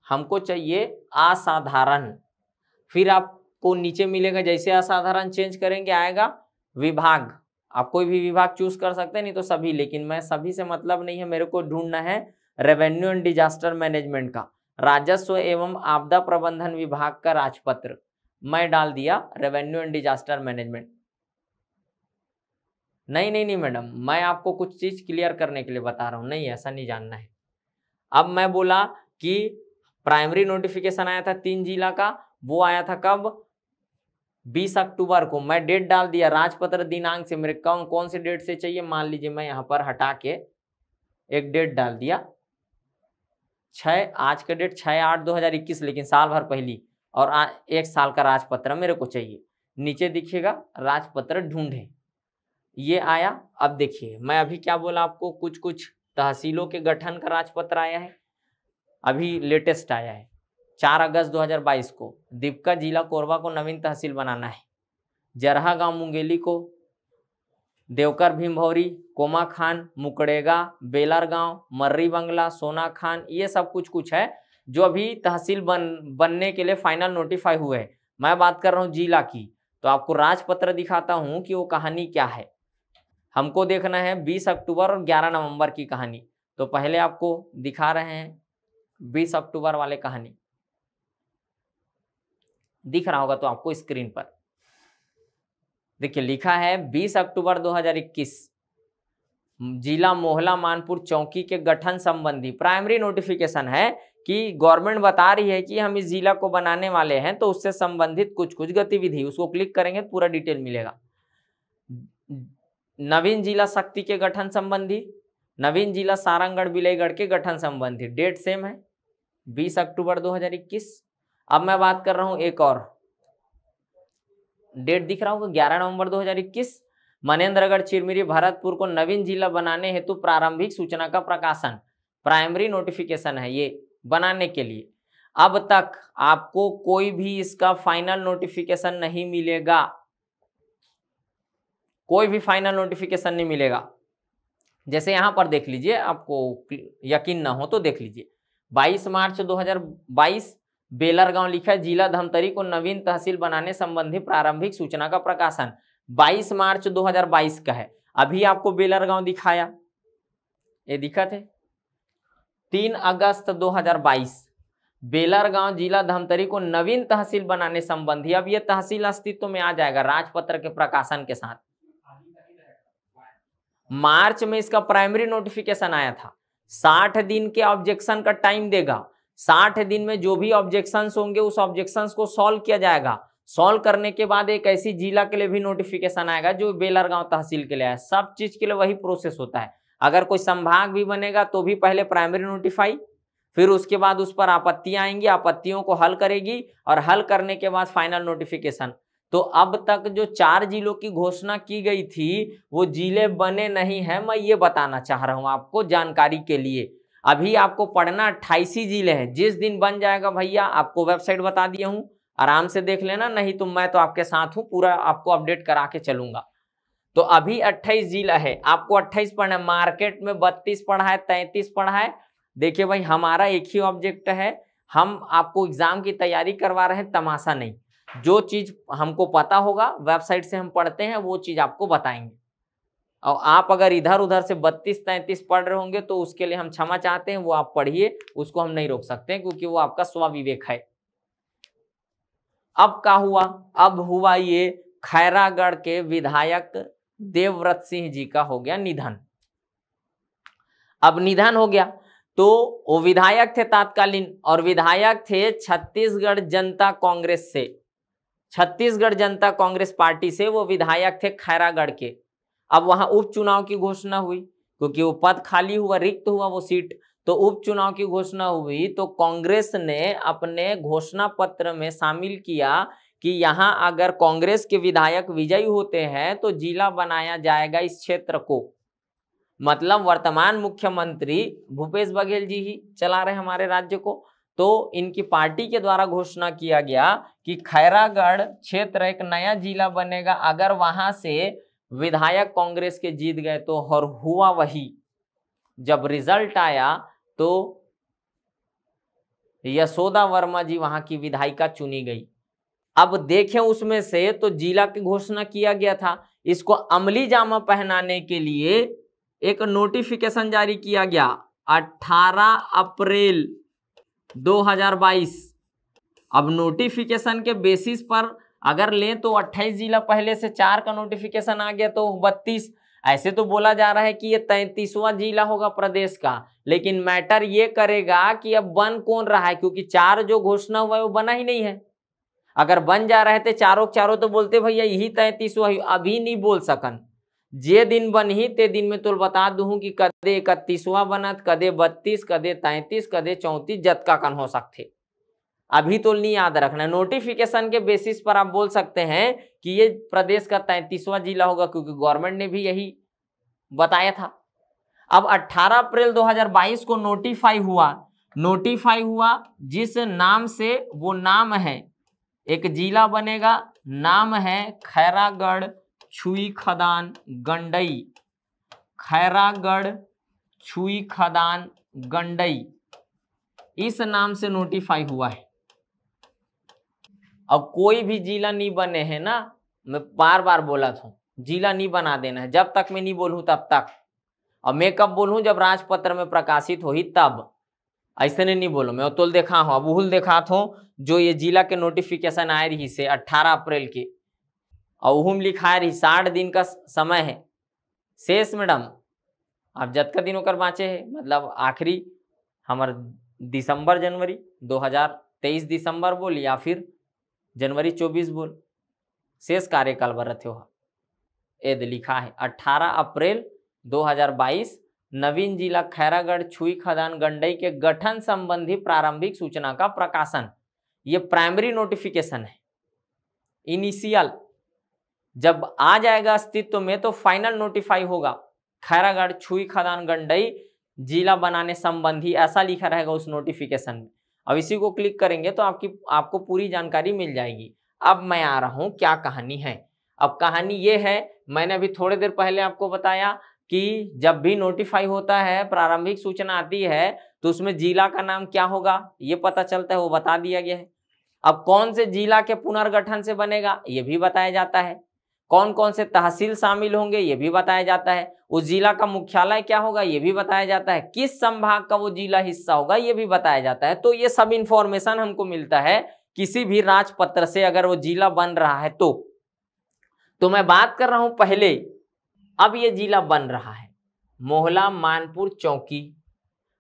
हमको चाहिए असाधारण फिर आपको नीचे मिलेगा जैसे असाधारण चेंज करेंगे आएगा विभाग आप कोई भी विभाग चूज कर सकते हैं नहीं तो सभी लेकिन मैं सभी से मतलब नहीं है मेरे को ढूंढना है रेवेन्यू एंड डिजास्टर मैनेजमेंट का राजस्व एवं आपदा प्रबंधन विभाग का राजपत्र मैं डाल दिया रेवेन्यू एंड डिजास्टर मैनेजमेंट नहीं नहीं नहीं मैडम मैं आपको कुछ चीज़ क्लियर करने के लिए बता रहा हूं नहीं ऐसा नहीं जानना है अब मैं बोला कि प्राइमरी नोटिफिकेशन आया था तीन जिला का वो आया था कब 20 अक्टूबर को मैं डेट डाल दिया राजपत्र दिनांक से मेरे कौन कौन से डेट से चाहिए मान लीजिए मैं यहां पर हटा के एक डेट डाल दिया छ आज का डेट छ आठ दो हज़ार इक्कीस लेकिन साल भर पहली और आ, एक साल का राजपत्र मेरे को चाहिए नीचे दिखेगा राजपत्र ढूंढे ये आया अब देखिए मैं अभी क्या बोला आपको कुछ कुछ तहसीलों के गठन का राजपत्र आया है अभी लेटेस्ट आया है चार अगस्त 2022 को दीपका जिला कोरबा को नवीन तहसील बनाना है जरहा गांव मुंगेली को Deokar Bhimbhauri Komakhan Mukdega Belargaon Marri Bangla Sonakhan ये सब कुछ कुछ है जो अभी तहसील बन बनने के लिए फाइनल नोटिफाई हुए हैं मैं बात कर रहा हूँ जिला की तो आपको राजपत्र दिखाता हूँ कि वो कहानी क्या है हमको देखना है 20 अक्टूबर और 11 नवंबर की कहानी तो पहले आपको दिखा रहे हैं 20 अक्टूबर वाले कहानी दिख रहा होगा तो आपको स्क्रीन पर देखिए लिखा है 20 अक्टूबर 2021 जिला मोहला मानपुर चौकी के गठन संबंधी प्राइमरी नोटिफिकेशन है कि गवर्नमेंट बता रही है कि हम इस जिला को बनाने वाले हैं तो उससे संबंधित कुछ कुछ गतिविधि उसको क्लिक करेंगे पूरा डिटेल मिलेगा नवीन जिला शक्ति के गठन संबंधी नवीन जिला सारंगढ़ बिलयगढ़ के गठन संबंधी डेट सेम है 20 अक्टूबर 2021 अब मैं बात कर रहा हूं एक और डेट दिख रहा होगा ग्यारह नवंबर दो मनेन्द्रगढ़ चिरमिरी भरतपुर को नवीन जिला बनाने हेतु प्रारंभिक सूचना का प्रकाशन प्राइमरी नोटिफिकेशन है ये बनाने के लिए अब तक आपको कोई भी इसका फाइनल नोटिफिकेशन नहीं मिलेगा कोई भी फाइनल नोटिफिकेशन नहीं मिलेगा जैसे यहां पर देख लीजिए आपको यकीन ना हो तो देख लीजिए 22 मार्च 2022 बेलर गांव लिखा है जिला धमतरी को नवीन तहसील बनाने संबंधी प्रारंभिक सूचना का प्रकाशन 22 मार्च 2022 का है अभी आपको बेलर गांव दिखाया ये दिखा है तीन अगस्त 2022 बेलरगांव जिला धमतरी को नवीन तहसील बनाने संबंधी अब यह तहसील अस्तित्व में आ जाएगा राजपत्र के प्रकाशन के साथ मार्च में इसका प्राइमरी नोटिफिकेशन आया था साठ दिन के ऑब्जेक्शन का टाइम देगा साठ दिन में जो भी ऑब्जेक्शन होंगे उस ऑब्जेक्शन को सॉल्व किया जाएगा सॉल्व करने के बाद एक ऐसी जिला के लिए भी नोटिफिकेशन आएगा जो बेलरगांव तहसील के लिए आया सब चीज के लिए वही प्रोसेस होता है अगर कोई संभाग भी बनेगा तो भी पहले प्राइमरी नोटिफाई फिर उसके बाद उस पर आपत्तियां आएंगी आपत्तियों को हल करेगी और हल करने के बाद फाइनल नोटिफिकेशन तो अब तक जो चार जिलों की घोषणा की गई थी वो जिले बने नहीं है मैं ये बताना चाह रहा हूँ आपको जानकारी के लिए अभी आपको पढ़ना अट्ठाईसी जिले हैं जिस दिन बन जाएगा भैया आपको वेबसाइट बता दिया हूँ आराम से देख लेना नहीं तो मैं तो आपके साथ हूँ पूरा आपको अपडेट करा के चलूंगा तो अभी 28 जिला है आपको 28 पढ़ना है मार्केट में 32 पढ़ा है 33 पढ़ा है देखिए भाई हमारा एक ही ऑब्जेक्ट है हम आपको एग्जाम की तैयारी करवा रहे हैं तमाशा नहीं जो चीज हमको पता होगा वेबसाइट से हम पढ़ते हैं वो चीज आपको बताएंगे और आप अगर इधर उधर से 32 तैंतीस पढ़ रहे होंगे तो उसके लिए हम क्षमा चाहते हैं वो आप पढ़िए उसको हम नहीं रोक सकते क्योंकि वो आपका स्वाविवेक है अब का हुआ अब हुआ ये खैरागढ़ के विधायक देवव्रत सिंह जी का हो गया निधन अब निधन हो गया तो वो विधायक थे तात्कालीन और विधायक थे छत्तीसगढ़ जनता कांग्रेस से छत्तीसगढ़ जनता कांग्रेस पार्टी से वो विधायक थे खैरागढ़ के अब वहां उपचुनाव की घोषणा हुई क्योंकि वो पद खाली हुआ रिक्त हुआ वो सीट तो उपचुनाव की घोषणा हुई तो कांग्रेस ने अपने घोषणा पत्र में शामिल किया कि यहाँ अगर कांग्रेस के विधायक विजयी होते हैं तो जिला बनाया जाएगा इस क्षेत्र को मतलब वर्तमान मुख्यमंत्री भूपेश बघेल जी ही चला रहे हमारे राज्य को तो इनकी पार्टी के द्वारा घोषणा किया गया कि खैरागढ़ क्षेत्र एक नया जिला बनेगा अगर वहां से विधायक कांग्रेस के जीत गए तो और हुआ वही जब रिजल्ट आया तो यशोदा वर्मा जी वहां की विधायिका चुनी गई अब देखें उसमें से तो जिला की घोषणा किया गया था इसको अमली जामा पहनाने के लिए एक नोटिफिकेशन जारी किया गया 18 अप्रैल 2022 अब नोटिफिकेशन के बेसिस पर अगर लें तो 28 जिला पहले से चार का नोटिफिकेशन आ गया तो 32 ऐसे तो बोला जा रहा है कि ये तैतीसवा जिला होगा प्रदेश का लेकिन मैटर ये करेगा कि अब बन कौन रहा है क्योंकि चार जो घोषणा हुआ है वो बना ही नहीं है अगर बन जा रहे थे चारों चारों तो बोलते भैया यही तैतीस वही अभी नहीं बोल सकन जे दिन बनही ते दिन में तो बता दूँ कि कदे इकतीसवा बनत कदे बत्तीस कदे तैंतीस कदे चौंतीस जतका कन हो सकते अभी तो नहीं याद रखना नोटिफिकेशन के बेसिस पर आप बोल सकते हैं कि ये प्रदेश का तैतीसवा जिला होगा क्योंकि गवर्नमेंट ने भी यही बताया था अब 18 अप्रैल 2022 को नोटिफाई हुआ नोटिफाई हुआ जिस नाम से वो नाम है एक जिला बनेगा नाम है खैरागढ़ छुई खदान गंडई खैरागढ़ छुई खदान गंडई इस नाम से नोटिफाई हुआ है अब कोई भी जिला नहीं बने हैं ना मैं बार बार बोला था जिला नहीं बना देना है जब तक मैं नहीं बोलूं तब तक और मैं कब बोलूं जब राजपत्र में प्रकाशित हो ही तब ऐसे नहीं बोलो मैं अतुल देखा हूं अबूहुल देखा था जो ये जिला के नोटिफिकेशन आए रही से अठारह अप्रैल के और उहम लिखाए रही साठ दिन का समय है शेष मैडम अब जतका दिन होकर बाँचे है मतलब आखिरी हमार दिसंबर जनवरी 2023 दिसंबर बोल या फिर जनवरी 24 बोल शेष कार्यकाल बर हो एद लिखा है 18 अप्रैल 2022 नवीन जिला खैरागढ़ छुई खदान गंडई के गठन संबंधी प्रारंभिक सूचना का प्रकाशन ये प्राइमरी नोटिफिकेशन है इनिशियल जब आ जाएगा अस्तित्व में तो फाइनल नोटिफाई होगा खैरागढ़ छुई खदान गंडई जिला बनाने संबंधी ऐसा लिखा रहेगा उस नोटिफिकेशन में अब इसी को क्लिक करेंगे तो आपकी आपको पूरी जानकारी मिल जाएगी अब मैं आ रहा हूँ क्या कहानी है अब कहानी ये है मैंने अभी थोड़ी देर पहले आपको बताया कि जब भी नोटिफाई होता है प्रारंभिक सूचना आती है तो उसमें जिला का नाम क्या होगा ये पता चलता है वो बता दिया गया है अब कौन से जिला के पुनर्गठन से बनेगा ये भी बताया जाता है कौन कौन से तहसील शामिल होंगे ये भी बताया जाता है उस जिला का मुख्यालय क्या होगा ये भी बताया जाता है किस संभाग का वो जिला हिस्सा होगा ये भी बताया जाता है तो ये सब इंफॉर्मेशन हमको मिलता है किसी भी राजपत्र से अगर वो जिला बन रहा है तो तो मैं बात कर रहा हूं पहले अब ये जिला बन रहा है मोहला मानपुर चौकी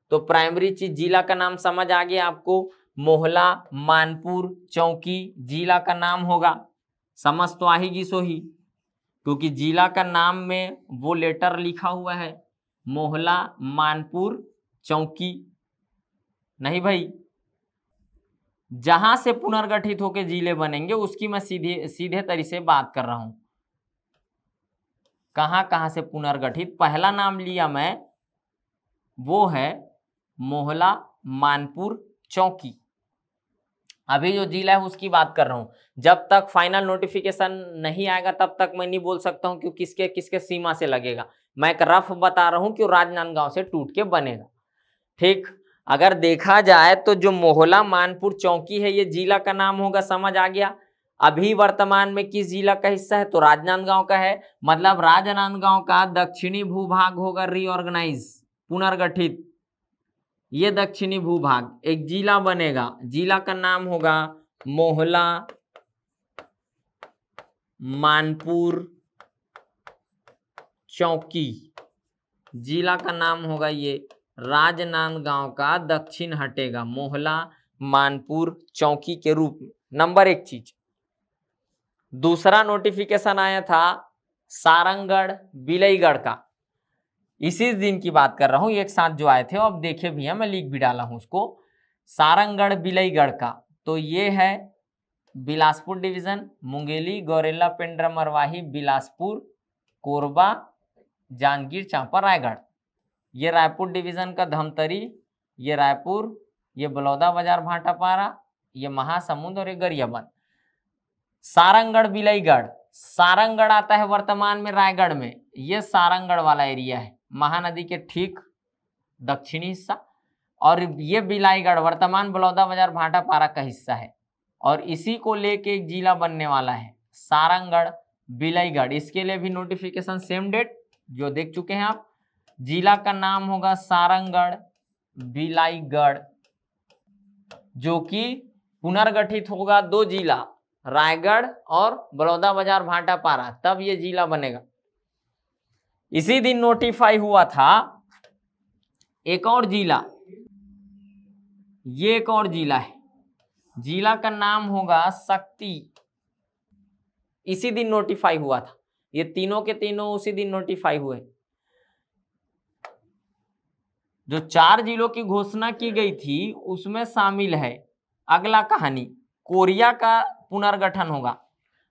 तो प्राइमरी चीज जिला का नाम समझ आ गया आपको मोहला मानपुर चौकी जिला का नाम होगा समझ तो आएगी सो ही क्योंकि जिला का नाम में वो लेटर लिखा हुआ है मोहला मानपुर चौकी नहीं भाई जहां से पुनर्गठित होकर जिले बनेंगे उसकी मैं सीधे सीधे तरीके से बात कर रहा हूं कहां कहां से पुनर्गठित पहला नाम लिया मैं वो है मोहला मानपुर चौकी अभी जो जिला है उसकी बात कर रहा हूँ जब तक फाइनल नोटिफिकेशन नहीं आएगा तब तक मैं नहीं बोल सकता हूँ कि किसके किसके सीमा से लगेगा मैं एक रफ बता रहा हूँ कि राजनांदगांव से टूट के बनेगा ठीक अगर देखा जाए तो जो मोहला मानपुर चौकी है ये जिला का नाम होगा समझ आ गया अभी वर्तमान में किस जिला का हिस्सा है तो राजनांदगांव का है मतलब राजनांदगांव का दक्षिणी भूभाग होगा रीऑर्गेनाइज पुनर्गठित ये दक्षिणी भूभाग एक जिला बनेगा जिला का नाम होगा मोहला मानपुर चौकी जिला का नाम होगा ये राजनांद गांव का दक्षिण हटेगा मोहला मानपुर चौकी के रूप में नंबर एक चीज दूसरा नोटिफिकेशन आया था सारंगढ़ बिलईगढ़ का इसी दिन की बात कर रहा हूँ एक साथ जो आए थे अब देखे भी हैं मैं लिख भी डाला हूँ उसको सारंगढ़ बिलईगढ़ का तो ये है बिलासपुर डिवीज़न मुंगेली गौरेला पेंड्रा मरवाही बिलासपुर कोरबा जांजगीर चांपा रायगढ़ ये रायपुर डिवीज़न का धमतरी ये रायपुर ये बलौदा बाजार भाटापारा ये महासमुंद और ये गरियाबंद सारंगढ़ बिलईगढ़ सारंगढ़ आता है वर्तमान में रायगढ़ में ये सारंगढ़ वाला एरिया है महानदी के ठीक दक्षिणी हिस्सा और ये बिलाईगढ़ वर्तमान बलौदा बाजार भाटापारा का हिस्सा है और इसी को लेके एक जिला बनने वाला है सारंगढ़ बिलाईगढ़ इसके लिए भी नोटिफिकेशन सेम डेट जो देख चुके हैं आप जिला का नाम होगा सारंगढ़ बिलाईगढ़ जो कि पुनर्गठित होगा दो जिला रायगढ़ और बलौदा बाजार भाटापारा तब ये जिला बनेगा इसी दिन नोटिफाई हुआ था एक और जिला ये एक और जिला है जिला का नाम होगा शक्ति इसी दिन नोटिफाई हुआ था ये तीनों के तीनों उसी दिन नोटिफाई हुए जो चार जिलों की घोषणा की गई थी उसमें शामिल है अगला कहानी कोरिया का पुनर्गठन होगा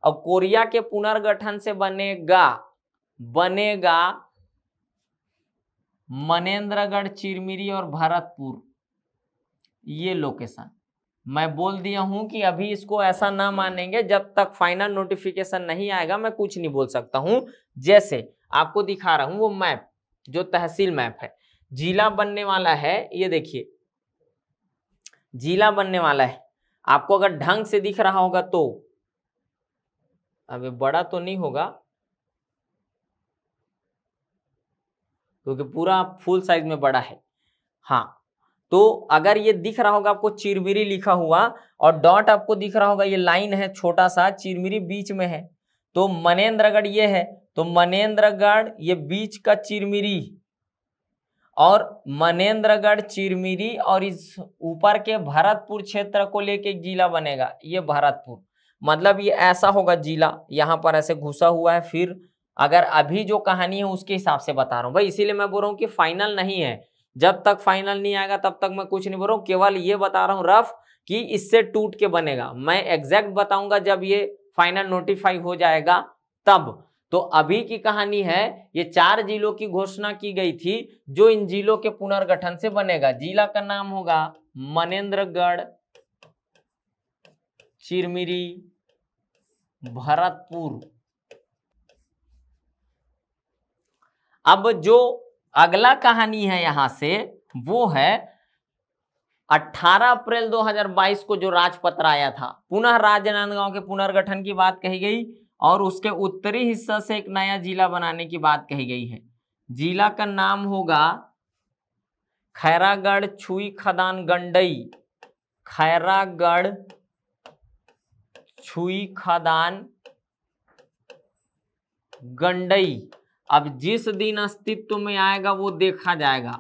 अब कोरिया के पुनर्गठन से बनेगा बनेगा मनेन्द्रगढ़ चिरमिरी और भरतपुर ये लोकेशन मैं बोल दिया हूं कि अभी इसको ऐसा ना मानेंगे जब तक फाइनल नोटिफिकेशन नहीं आएगा मैं कुछ नहीं बोल सकता हूं जैसे आपको दिखा रहा हूं वो मैप जो तहसील मैप है जिला बनने वाला है ये देखिए जिला बनने वाला है आपको अगर ढंग से दिख रहा होगा तो अभी बड़ा तो नहीं होगा क्योंकि पूरा फुल साइज में बड़ा है हाँ तो अगर ये दिख रहा होगा आपको चिरमिरी लिखा हुआ और डॉट आपको दिख रहा होगा ये लाइन है छोटा सा चिरमिरी बीच में है तो मनेन्द्रगढ़ ये है तो मनेन्द्रगढ़ ये बीच का चिरमिरी और मनेन्द्रगढ़ चिरमिरी और इस ऊपर के भरतपुर क्षेत्र को लेके जिला बनेगा ये भरतपुर मतलब ये ऐसा होगा जिला यहाँ पर ऐसे घुसा हुआ है फिर अगर अभी जो कहानी है उसके हिसाब से बता रहा हूँ भाई इसीलिए मैं बोल रहा हूँ कि फाइनल नहीं है जब तक फाइनल नहीं आएगा तब तक मैं कुछ नहीं बोल रहा हूँ केवल ये बता रहा हूँ रफ कि इससे टूट के बनेगा मैं एग्जैक्ट बताऊंगा जब ये फाइनल नोटिफाई हो जाएगा तब तो अभी की कहानी है ये चार जिलों की घोषणा की गई थी जो इन जिलों के पुनर्गठन से बनेगा जिला का नाम होगा मनेन्द्रगढ़ चिरमिरी भरतपुर अब जो अगला कहानी है यहां से वो है 18 अप्रैल 2022 को जो राजपत्र आया था पुनः राजनांदगांव के पुनर्गठन की बात कही गई और उसके उत्तरी हिस्सा से एक नया जिला बनाने की बात कही गई है जिला का नाम होगा खैरागढ़ छुई खदान गंडई खैरागढ़ छुई खदान गंडई अब जिस दिन अस्तित्व में आएगा वो देखा जाएगा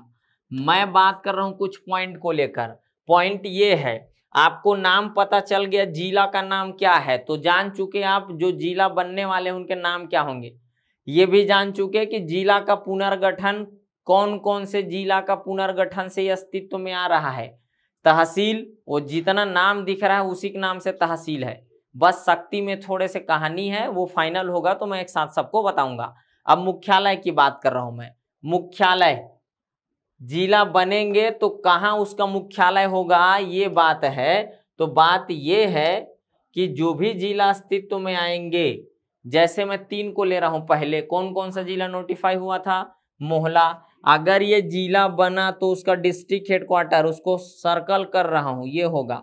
मैं बात कर रहा हूँ कुछ पॉइंट को लेकर पॉइंट ये है आपको नाम पता चल गया जिला का नाम क्या है तो जान चुके आप जो जिला बनने वाले उनके नाम क्या होंगे ये भी जान चुके कि जिला का पुनर्गठन कौन कौन से जिला का पुनर्गठन से अस्तित्व में आ रहा है तहसील वो जितना नाम दिख रहा है उसी के नाम से तहसील है बस शक्ति में थोड़े से कहानी है वो फाइनल होगा तो मैं एक साथ सबको बताऊंगा अब मुख्यालय की बात कर रहा हूं मैं मुख्यालय जिला बनेंगे तो कहाँ उसका मुख्यालय होगा ये बात है तो बात ये है कि जो भी जिला अस्तित्व में आएंगे जैसे मैं तीन को ले रहा हूं पहले कौन कौन सा जिला नोटिफाई हुआ था मोहला अगर ये जिला बना तो उसका डिस्ट्रिक्ट हेडक्वार्टर उसको सर्कल कर रहा हूं ये होगा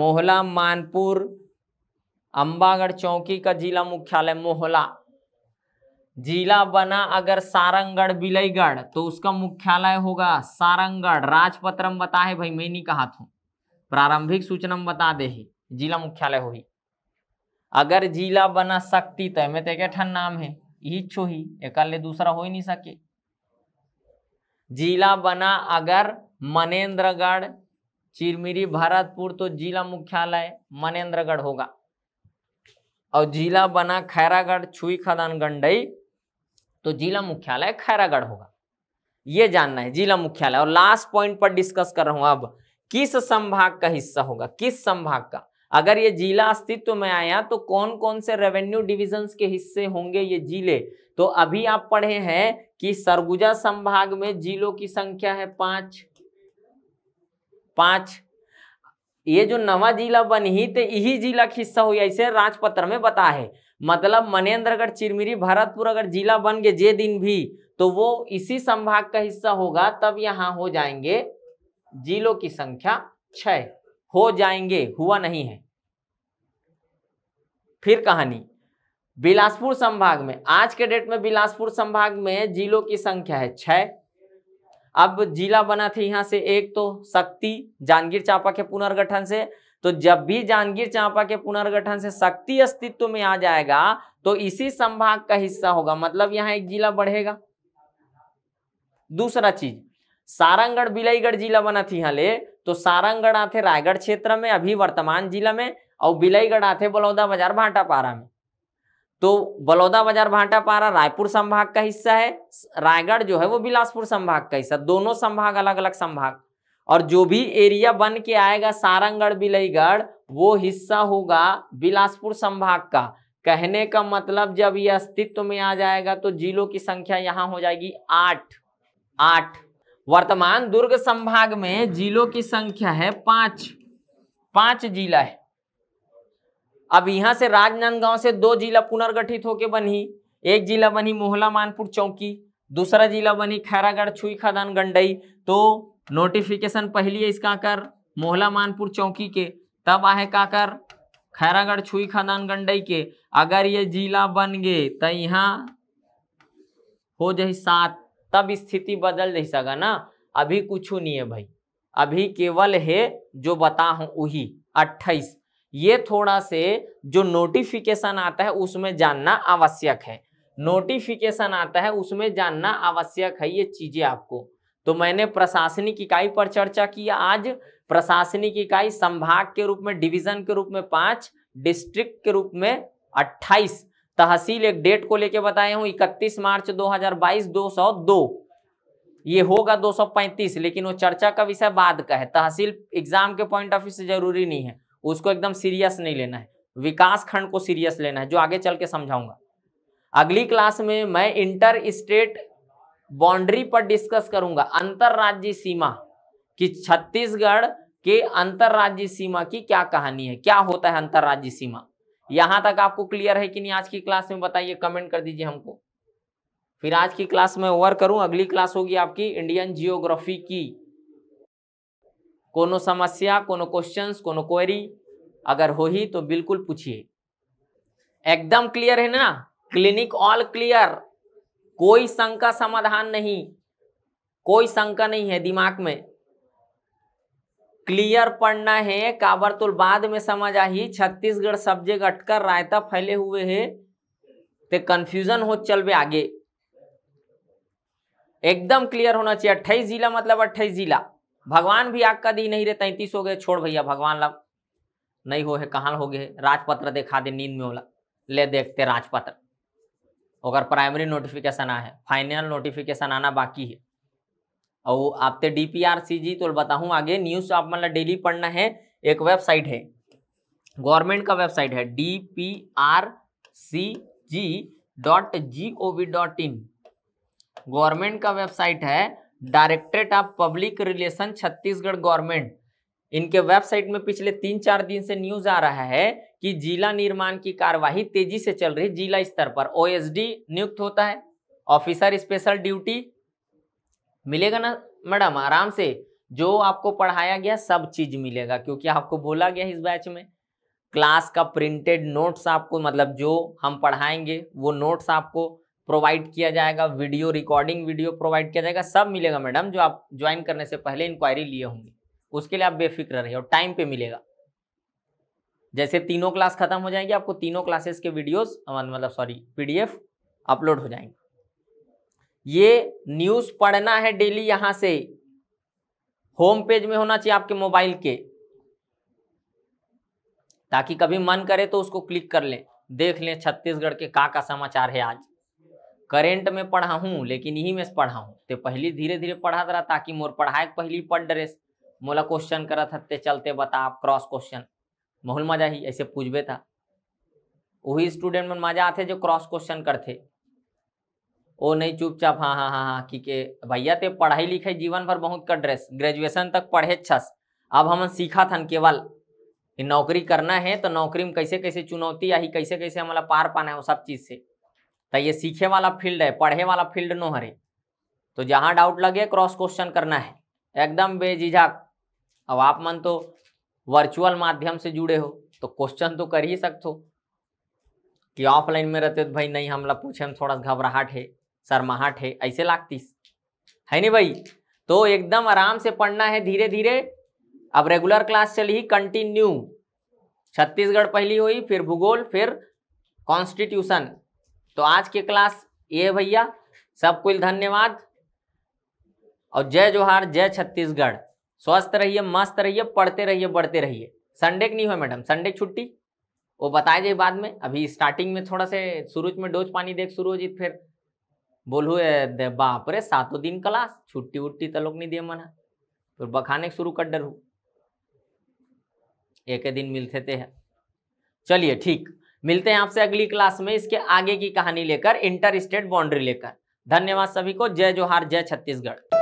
मोहला मानपुर अंबागढ़ चौकी का जिला मुख्यालय मोहला जिला बना अगर सारंगढ़ बिलईगढ़ तो उसका मुख्यालय होगा सारंगढ़ राजपत्रम बता है भाई मैं नहीं कहा था प्रारंभिक सूचना बता दे ही जिला मुख्यालय हो ही अगर जिला बना शक्ति तो में तो ठन नाम है ही छो ही एक दूसरा हो ही नहीं सके जिला बना अगर मनेन्द्रगढ़ चिरमिरी भरतपुर तो जिला मुख्यालय मनेन्द्रगढ़ होगा और जिला बना खैरागढ़ छुई खदान गंडई तो जिला मुख्यालय खैरागढ़ होगा ये जानना है जिला मुख्यालय और लास्ट पॉइंट पर डिस्कस कर रहा हूं अब किस संभाग का हिस्सा होगा किस संभाग का अगर ये जिला अस्तित्व में आया तो कौन कौन से रेवेन्यू डिविजन के हिस्से होंगे ये जिले तो अभी आप पढ़े हैं कि सरगुजा संभाग में जिलों की संख्या है पांच पांच ये जो नवा जिला बनी तो यही जिला के हिस्सा हुई ऐसे राजपत्र में बता है मतलब मनेन्द्रगढ़ चिरमिरी भरतपुर अगर जिला बन गए जे दिन भी तो वो इसी संभाग का हिस्सा होगा तब यहाँ हो जाएंगे जिलों की संख्या छह हो जाएंगे हुआ नहीं है फिर कहानी बिलासपुर संभाग में आज के डेट में बिलासपुर संभाग में जिलों की संख्या है छह अब जिला बना थे यहाँ से एक तो शक्ति जांगीर चांपा के पुनर्गठन से तो जब भी जांगीर चांपा के पुनर्गठन से शक्ति अस्तित्व में आ जाएगा तो इसी संभाग का हिस्सा होगा मतलब यहाँ एक जिला बढ़ेगा दूसरा चीज सारंगढ़ बिलईगढ़ जिला बना थी यहाँ ले तो सारंगढ़ आते रायगढ़ क्षेत्र में अभी वर्तमान जिला में और बिलईगढ़ आते बलौदा बाजार भाटापारा में तो बलौदा बाजार भाटापारा रायपुर संभाग का हिस्सा है रायगढ़ जो है वो बिलासपुर संभाग का हिस्सा दोनों संभाग अलग अलग संभाग और जो भी एरिया बन के आएगा सारंगढ़ बिलईगढ़ वो हिस्सा होगा बिलासपुर संभाग का कहने का मतलब जब ये अस्तित्व में आ जाएगा तो जिलों की संख्या यहाँ हो जाएगी आठ आठ वर्तमान दुर्ग संभाग में जिलों की संख्या है पांच पांच जिला है अब यहाँ से राजनांदगांव से दो जिला पुनर्गठित होकर बनी एक जिला बनी मोहला मानपुर चौकी दूसरा जिला बनी खैरागढ़ छुई खदान गंडई तो नोटिफिकेशन पहली है इसका कर मोहला मानपुर चौकी के तब आए का कर खैरागढ़ छुई खदान गंडई के अगर ये जिला बन गए तो यहाँ हो जाए सात तब स्थिति बदल जा सगा ना अभी कुछ नहीं है भाई अभी केवल है जो बता हूँ वही अट्ठाईस ये थोड़ा से जो नोटिफिकेशन आता है उसमें जानना आवश्यक है नोटिफिकेशन आता है उसमें जानना आवश्यक है ये चीज़ें आपको तो मैंने प्रशासनिक इकाई पर चर्चा की आज प्रशासनिक इकाई संभाग के रूप में डिवीजन के रूप में पांच डिस्ट्रिक्ट के रूप में अट्ठाईस तहसील एक डेट को लेके बताए हूँ इकतीस मार्च 2022 दो ये होगा 235 लेकिन वो चर्चा का विषय बाद का है तहसील एग्जाम के पॉइंट ऑफ व्यू से जरूरी नहीं है उसको एकदम सीरियस नहीं लेना है विकास खंड को सीरियस लेना है जो आगे चल के समझाऊंगा अगली क्लास में मैं इंटर स्टेट बाउंड्री पर डिस्कस करूंगा अंतर्राज्यीय सीमा कि छत्तीसगढ़ के अंतरराज्य सीमा की क्या कहानी है क्या होता है अंतर्राज्य सीमा यहां तक आपको क्लियर है कि नहीं आज की क्लास में बताइए कमेंट कर दीजिए हमको फिर आज की क्लास में ओवर करूं अगली क्लास होगी आपकी इंडियन जियोग्राफी की कोनो समस्या कोनो क्वेश्चंस कोनो क्वेरी अगर हो ही तो बिल्कुल पूछिए एकदम क्लियर है ना क्लिनिक ऑल क्लियर कोई शंका समाधान नहीं कोई शंका नहीं है दिमाग में क्लियर पढ़ना है काबर तो बाद में समझ आई छत्तीसगढ़ सब्जेक्ट अटकर रायता फैले हुए है तो कंफ्यूजन हो बे आगे एकदम क्लियर होना चाहिए अट्ठाईस जिला मतलब अट्ठाईस जिला भगवान भी आग का दी नहीं रे तैंतीस हो गए छोड़ भैया भगवान लग नहीं हो है कहाँ हो गए राजपत्र देखा दे नींद में हो ले देखते राजपत्र अगर प्राइमरी नोटिफिकेशन आए फाइनल नोटिफिकेशन आना बाकी है और आप ते D P R C G तो बताऊँ आगे न्यूज़ आप मतलब डेली पढ़ना है एक वेबसाइट है गवर्नमेंट का वेबसाइट है D P R C G dot G O V dot in government का वेबसाइट है directorate of public relation Chhattisgarh government इनके वेबसाइट में पिछले तीन चार दिन से न्यूज आ रहा है कि जिला निर्माण की कार्यवाही तेजी से चल रही जिला स्तर पर ओ नियुक्त होता है ऑफिसर स्पेशल ड्यूटी मिलेगा ना मैडम आराम से जो आपको पढ़ाया गया सब चीज मिलेगा क्योंकि आपको बोला गया इस बैच में क्लास का प्रिंटेड नोट्स आपको मतलब जो हम पढ़ाएंगे वो नोट्स आपको प्रोवाइड किया जाएगा वीडियो रिकॉर्डिंग वीडियो प्रोवाइड किया जाएगा सब मिलेगा मैडम जो आप ज्वाइन करने से पहले इंक्वायरी लिए होंगे उसके लिए आप बेफिक्र रहिए और टाइम पे मिलेगा जैसे तीनों क्लास खत्म हो जाएंगे आपको तीनों क्लासेस के वीडियोस मतलब सॉरी पीडीएफ अपलोड हो जाएंगे ये न्यूज पढ़ना है डेली यहां से होम पेज में होना चाहिए आपके मोबाइल के ताकि कभी मन करे तो उसको क्लिक कर लें देख लें छत्तीसगढ़ के का का समाचार है आज करेंट में पढ़ा हूँ लेकिन यही में पढ़ा हूँ तो पहली धीरे धीरे पढ़ा रहा ताकि मोर पढ़ाए पहली पढ़ ड्रेस मोला क्वेश्चन करत हत्ते चलते बता आप क्रॉस क्वेश्चन माहौल मजा ही ऐसे पूछबे था वही स्टूडेंट में मजा आते जो क्रॉस क्वेश्चन करते ओ नहीं चुपचाप हाँ हाँ हाँ हाँ कि के भैया ते पढ़ाई लिखाई जीवन भर बहुत कर ड्रेस ग्रेजुएशन तक पढ़े छस अब हम सीखा थन केवल नौकरी करना है तो नौकरी में कैसे कैसे चुनौती आई कैसे कैसे हमारा पार पाना है वो सब चीज़ से तो ये सीखे वाला फील्ड है पढ़े वाला फील्ड नो हरे तो जहाँ डाउट लगे क्रॉस क्वेश्चन करना है एकदम बेझिझक अब आप मन तो वर्चुअल माध्यम से जुड़े हो तो क्वेश्चन तो कर ही सकते हो कि ऑफलाइन में रहते तो भाई नहीं हमला पूछे हम थोड़ा घबराहट है शर्माहट है ऐसे लागती है नहीं भाई तो एकदम आराम से पढ़ना है धीरे धीरे अब रेगुलर क्लास चली ही कंटिन्यू छत्तीसगढ़ पहली हुई फिर भूगोल फिर कॉन्स्टिट्यूशन तो आज की क्लास ये भैया सब कुछ धन्यवाद और जय जोहार जय छत्तीसगढ़ स्वस्थ रहिए मस्त रहिए पढ़ते रहिए बढ़ते रहिए संडे की नहीं हुआ मैडम संडे छुट्टी वो बताए जाए बाद में अभी स्टार्टिंग में थोड़ा से सूरज में डोज पानी देख शुरू हो जी फिर बोलू बाप रे सातों दिन क्लास छुट्टी उट्टी तो लोग नहीं दिए मना फिर बखाने शुरू कर डर हूँ एक दिन मिलते थे चलिए ठीक मिलते हैं आपसे अगली क्लास में इसके आगे की कहानी लेकर इंटर स्टेट बाउंड्री लेकर धन्यवाद सभी को जय जोहार जय छत्तीसगढ़